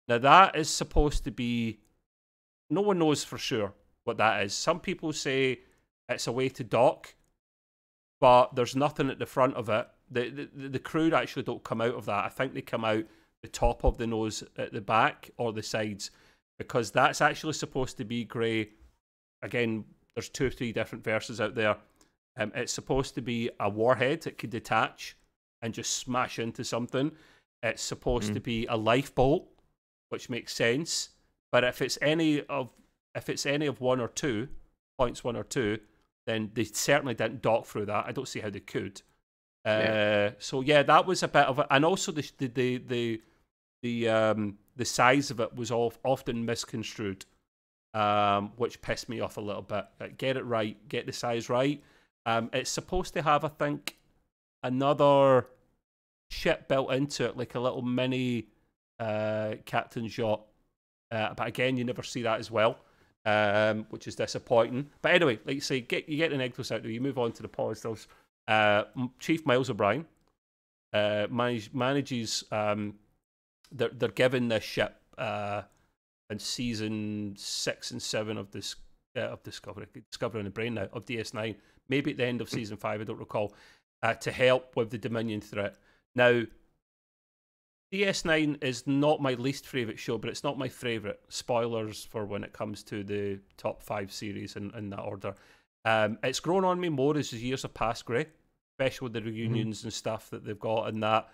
Now that is supposed to be. No one knows for sure what that is. Some people say it's a way to dock, but there's nothing at the front of it the, the the crude actually don't come out of that. I think they come out the top of the nose at the back or the sides because that's actually supposed to be grey. Again, there's two or three different verses out there. Um, it's supposed to be a warhead that could detach and just smash into something. It's supposed mm. to be a lifeboat, which makes sense. But if it's any of if it's any of one or two points, one or two, then they certainly didn't dock through that. I don't see how they could yeah. Uh, so yeah, that was a bit of a, and also the the the the um, the size of it was often misconstrued, um, which pissed me off a little bit. Like, get it right, get the size right. Um, it's supposed to have, I think, another ship built into it, like a little mini uh, captain's yacht. Uh, but again, you never see that as well, um, which is disappointing. But anyway, like you say, get you get an egg out there. You move on to the positives. Uh, Chief Miles O'Brien uh, manage, manages. Um, they're they're given this ship uh, in season six and seven of this uh, of Discovery, Discovery in the Brain now uh, of DS9. Maybe at the end of season five, I don't recall. Uh, to help with the Dominion threat. Now, DS9 is not my least favourite show, but it's not my favourite. Spoilers for when it comes to the top five series in, in that order. Um, it's grown on me more as the years have passed, Grey, especially with the mm-hmm. reunions mm-hmm. and stuff that they've got and that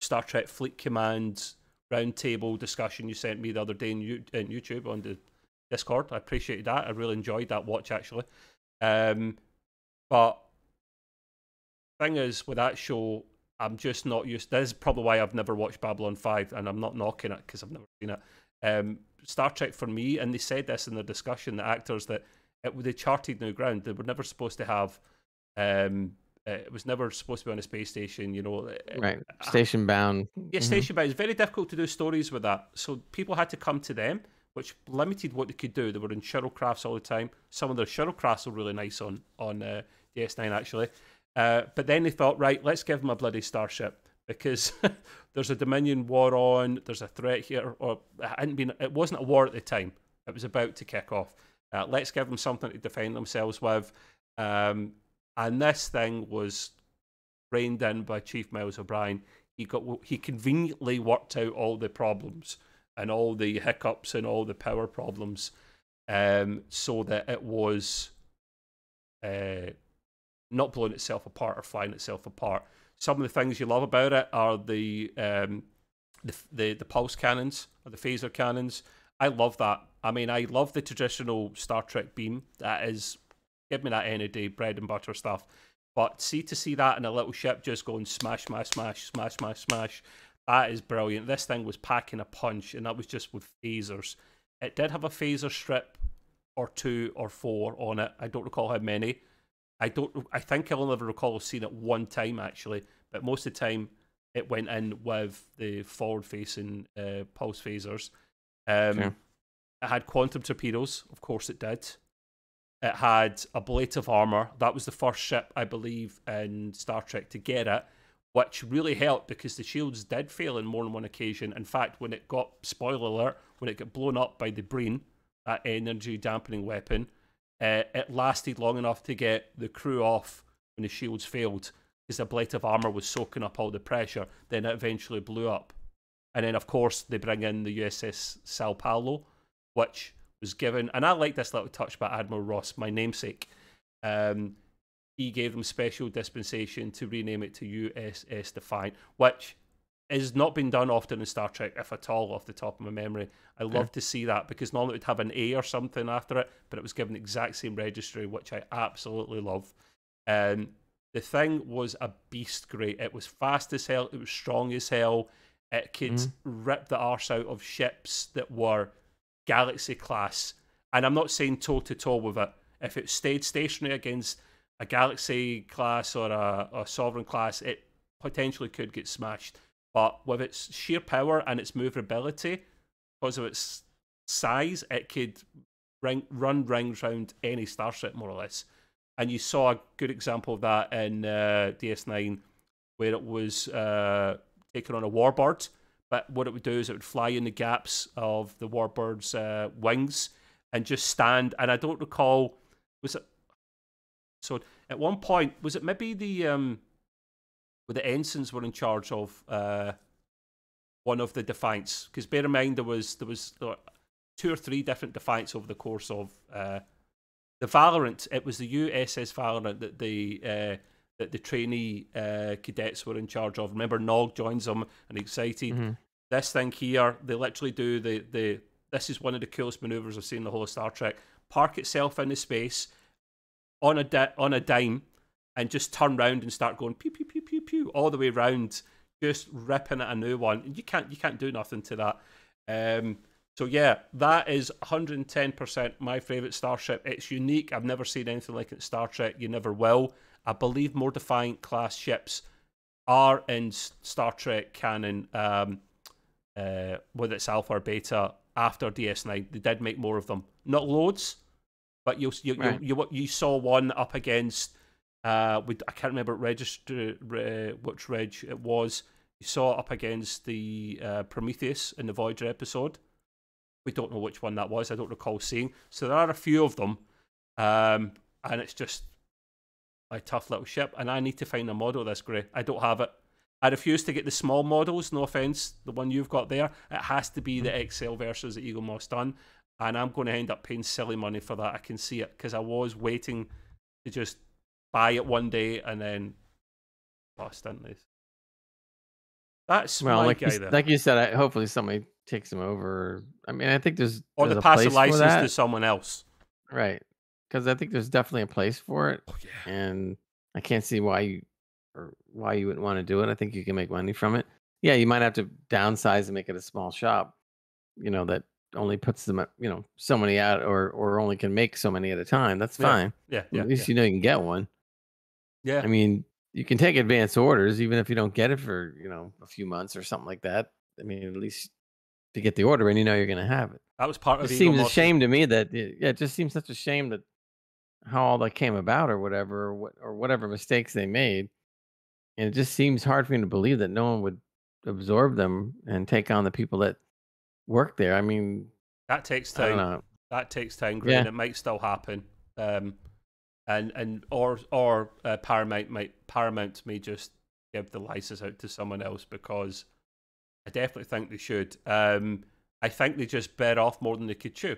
Star Trek Fleet Command roundtable discussion you sent me the other day in, in YouTube on the Discord. I appreciated that. I really enjoyed that watch actually. Um, but thing is, with that show, I'm just not used. That is probably why I've never watched Babylon Five, and I'm not knocking it because I've never seen it. Um, Star Trek for me, and they said this in their discussion, the actors that it, they charted new ground. They were never supposed to have. Um, it was never supposed to be on a space station, you know. Uh, right, uh, uh, station bound. Yeah, mm-hmm. station mm-hmm. bound. It's very difficult to do stories with that, so people had to come to them, which limited what they could do. They were in shuttlecrafts all the time. Some of their shuttlecrafts were really nice on on uh, DS9 actually, uh, but then they thought, right, let's give them a bloody starship because there's a Dominion war on. There's a threat here, or it hadn't been. It wasn't a war at the time. It was about to kick off. Uh, let's give them something to defend themselves with. Um, and this thing was reined in by Chief Miles O'Brien. He got he conveniently worked out all the problems and all the hiccups and all the power problems, um, so that it was uh, not blowing itself apart or flying itself apart. Some of the things you love about it are the um, the, the the pulse cannons or the phaser cannons. I love that I mean, I love the traditional Star Trek beam. That is, give me that any day, bread and butter stuff. But see to see that in a little ship just going smash, smash, smash, smash, smash, smash. That is brilliant. This thing was packing a punch, and that was just with phasers. It did have a phaser strip or two or four on it. I don't recall how many. I don't. I think i only ever recall seeing it one time actually, but most of the time it went in with the forward-facing uh, pulse phasers. Um, yeah. It had quantum torpedoes, of course it did. It had ablative armor. That was the first ship, I believe, in Star Trek to get it, which really helped because the shields did fail in more than one occasion. In fact, when it got, spoiler alert, when it got blown up by the Breen, that energy dampening weapon, uh, it lasted long enough to get the crew off when the shields failed because the ablative armor was soaking up all the pressure. Then it eventually blew up. And then, of course, they bring in the USS Sao Paulo which was given, and I like this little touch by Admiral Ross, my namesake. Um, he gave them special dispensation to rename it to USS Defiant, which has not been done often in Star Trek, if at all, off the top of my memory. I love yeah. to see that because normally it would have an A or something after it, but it was given the exact same registry, which I absolutely love. Um, the thing was a beast great. It was fast as hell, it was strong as hell. It could mm. rip the arse out of ships that were Galaxy class, and I'm not saying toe to toe with it. If it stayed stationary against a Galaxy class or a, a Sovereign class, it potentially could get smashed. But with its sheer power and its movability, because of its size, it could ring, run rings round any starship more or less. And you saw a good example of that in uh, DS9, where it was uh, taken on a warbird but what it would do is it would fly in the gaps of the warbird's uh, wings and just stand. And I don't recall was it. So at one point was it maybe the um, where the ensigns were in charge of uh, one of the Defiants? Because bear in mind there was there was uh, two or three different Defiants over the course of uh, the Valorant. It was the USS Valorant that the uh, that the trainee uh, cadets were in charge of. Remember, Nog joins them and excited. Mm-hmm. This thing here, they literally do the the. This is one of the coolest maneuvers I've seen in the whole of Star Trek. Park itself in the space on a di- on a dime, and just turn round and start going pew pew pew pew pew all the way round, just ripping at a new one. And you can't you can't do nothing to that. Um, so yeah, that is 110% my favorite starship. It's unique. I've never seen anything like it in Star Trek. You never will. I believe more Defiant class ships are in Star Trek canon, um, uh, whether it's alpha or beta, after DS9. They did make more of them. Not loads, but you you, right. you, you, you, saw one up against, uh, with, I can't remember register, which reg it was. You saw it up against the uh, Prometheus in the Voyager episode. We don't know which one that was. I don't recall seeing. So there are a few of them, um, and it's just my tough little ship, and I need to find a model this grey. I don't have it. I refuse to get the small models, no offence, the one you've got there. It has to be the XL versus the Eagle Moss done, and I'm going to end up paying silly money for that. I can see it because I was waiting to just buy it one day and then bust into this. That's well, like you, like you, said. I, hopefully, somebody takes him over. I mean, I think there's or there's the pass a license to someone else. Right because I think there's definitely a place for it. Oh, yeah. And I can't see why you or why you wouldn't want to do it. I think you can make money from it. Yeah, you might have to downsize and make it a small shop. You know that only puts them, you know, so many out or or only can make so many at a time. That's fine. Yeah, yeah. At least yeah. you know you can get one. Yeah. I mean, you can take advance orders even if you don't get it for you know a few months or something like that. I mean, at least to get the order and you know you're going to have it. That was part it of. It seems a shame to me that yeah, it just seems such a shame that how all that came about or whatever or, what, or whatever mistakes they made and it just seems hard for me to believe that no one would absorb them and take on the people that work there i mean that takes time that takes time green yeah. it might still happen um, and and or or uh, paramount might paramount may just give the license out to someone else because i definitely think they should um, i think they just bit off more than they could chew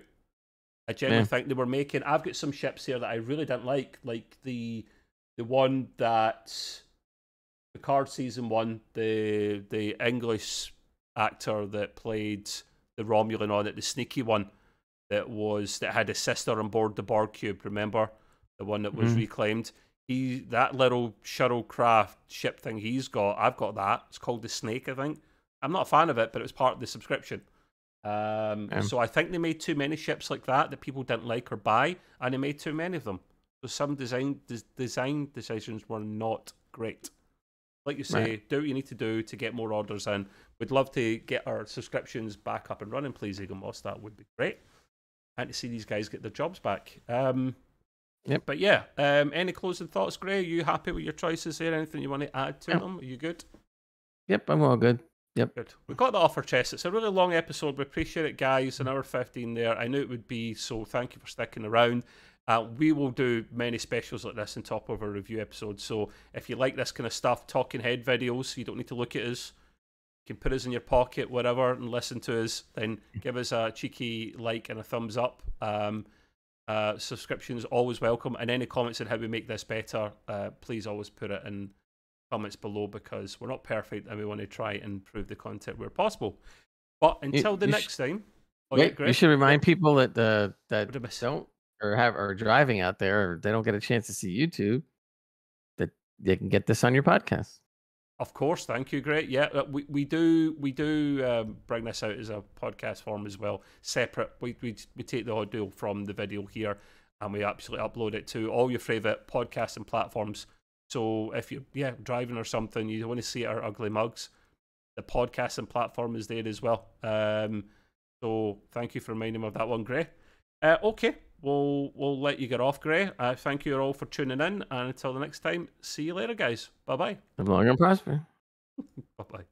I generally yeah. think they were making. I've got some ships here that I really didn't like, like the the one that the card season one, the the English actor that played the Romulan on it, the sneaky one that was that had a sister on board the Borg cube. Remember the one that was mm. reclaimed. He that little shuttlecraft ship thing he's got. I've got that. It's called the Snake, I think. I'm not a fan of it, but it was part of the subscription. Um, um, so I think they made too many ships like that that people didn't like or buy, and they made too many of them. So some design des- design decisions were not great. Like you say, right. do what you need to do to get more orders in. We'd love to get our subscriptions back up and running, please, Egan Moss. That would be great. And to see these guys get their jobs back. Um, yep. But yeah, um, any closing thoughts, Gray? Are you happy with your choices here? Anything you want to add to yep. them? Are you good? Yep, I'm all good. Yep. Good. We got that off our chest. It's a really long episode. We appreciate it, guys. An hour 15 there. I knew it would be, so thank you for sticking around. Uh, we will do many specials like this on top of our review episodes. So if you like this kind of stuff, talking head videos, you don't need to look at us. You can put us in your pocket, whatever, and listen to us. Then give us a cheeky like and a thumbs up. Um, uh, subscriptions always welcome. And any comments on how we make this better, uh, please always put it in comments below because we're not perfect and we want to try and improve the content where possible. But until you, the you next time, oh, yeah, you should remind people that the that don't or have are driving out there or they don't get a chance to see YouTube that they can get this on your podcast. Of course, thank you. Great, yeah. Uh, we, we do we do um, bring this out as a podcast form as well, separate. We, we we take the audio from the video here, and we absolutely upload it to all your favorite podcasts and platforms so if you're yeah driving or something, you want to see our ugly mugs. The podcasting platform is there as well. Um, so thank you for reminding me of that one, Gray. Uh, okay, we'll we'll let you get off, Gray. Uh, thank you all for tuning in, and until the next time, see you later, guys. Bye bye. Live long and prosper. bye bye.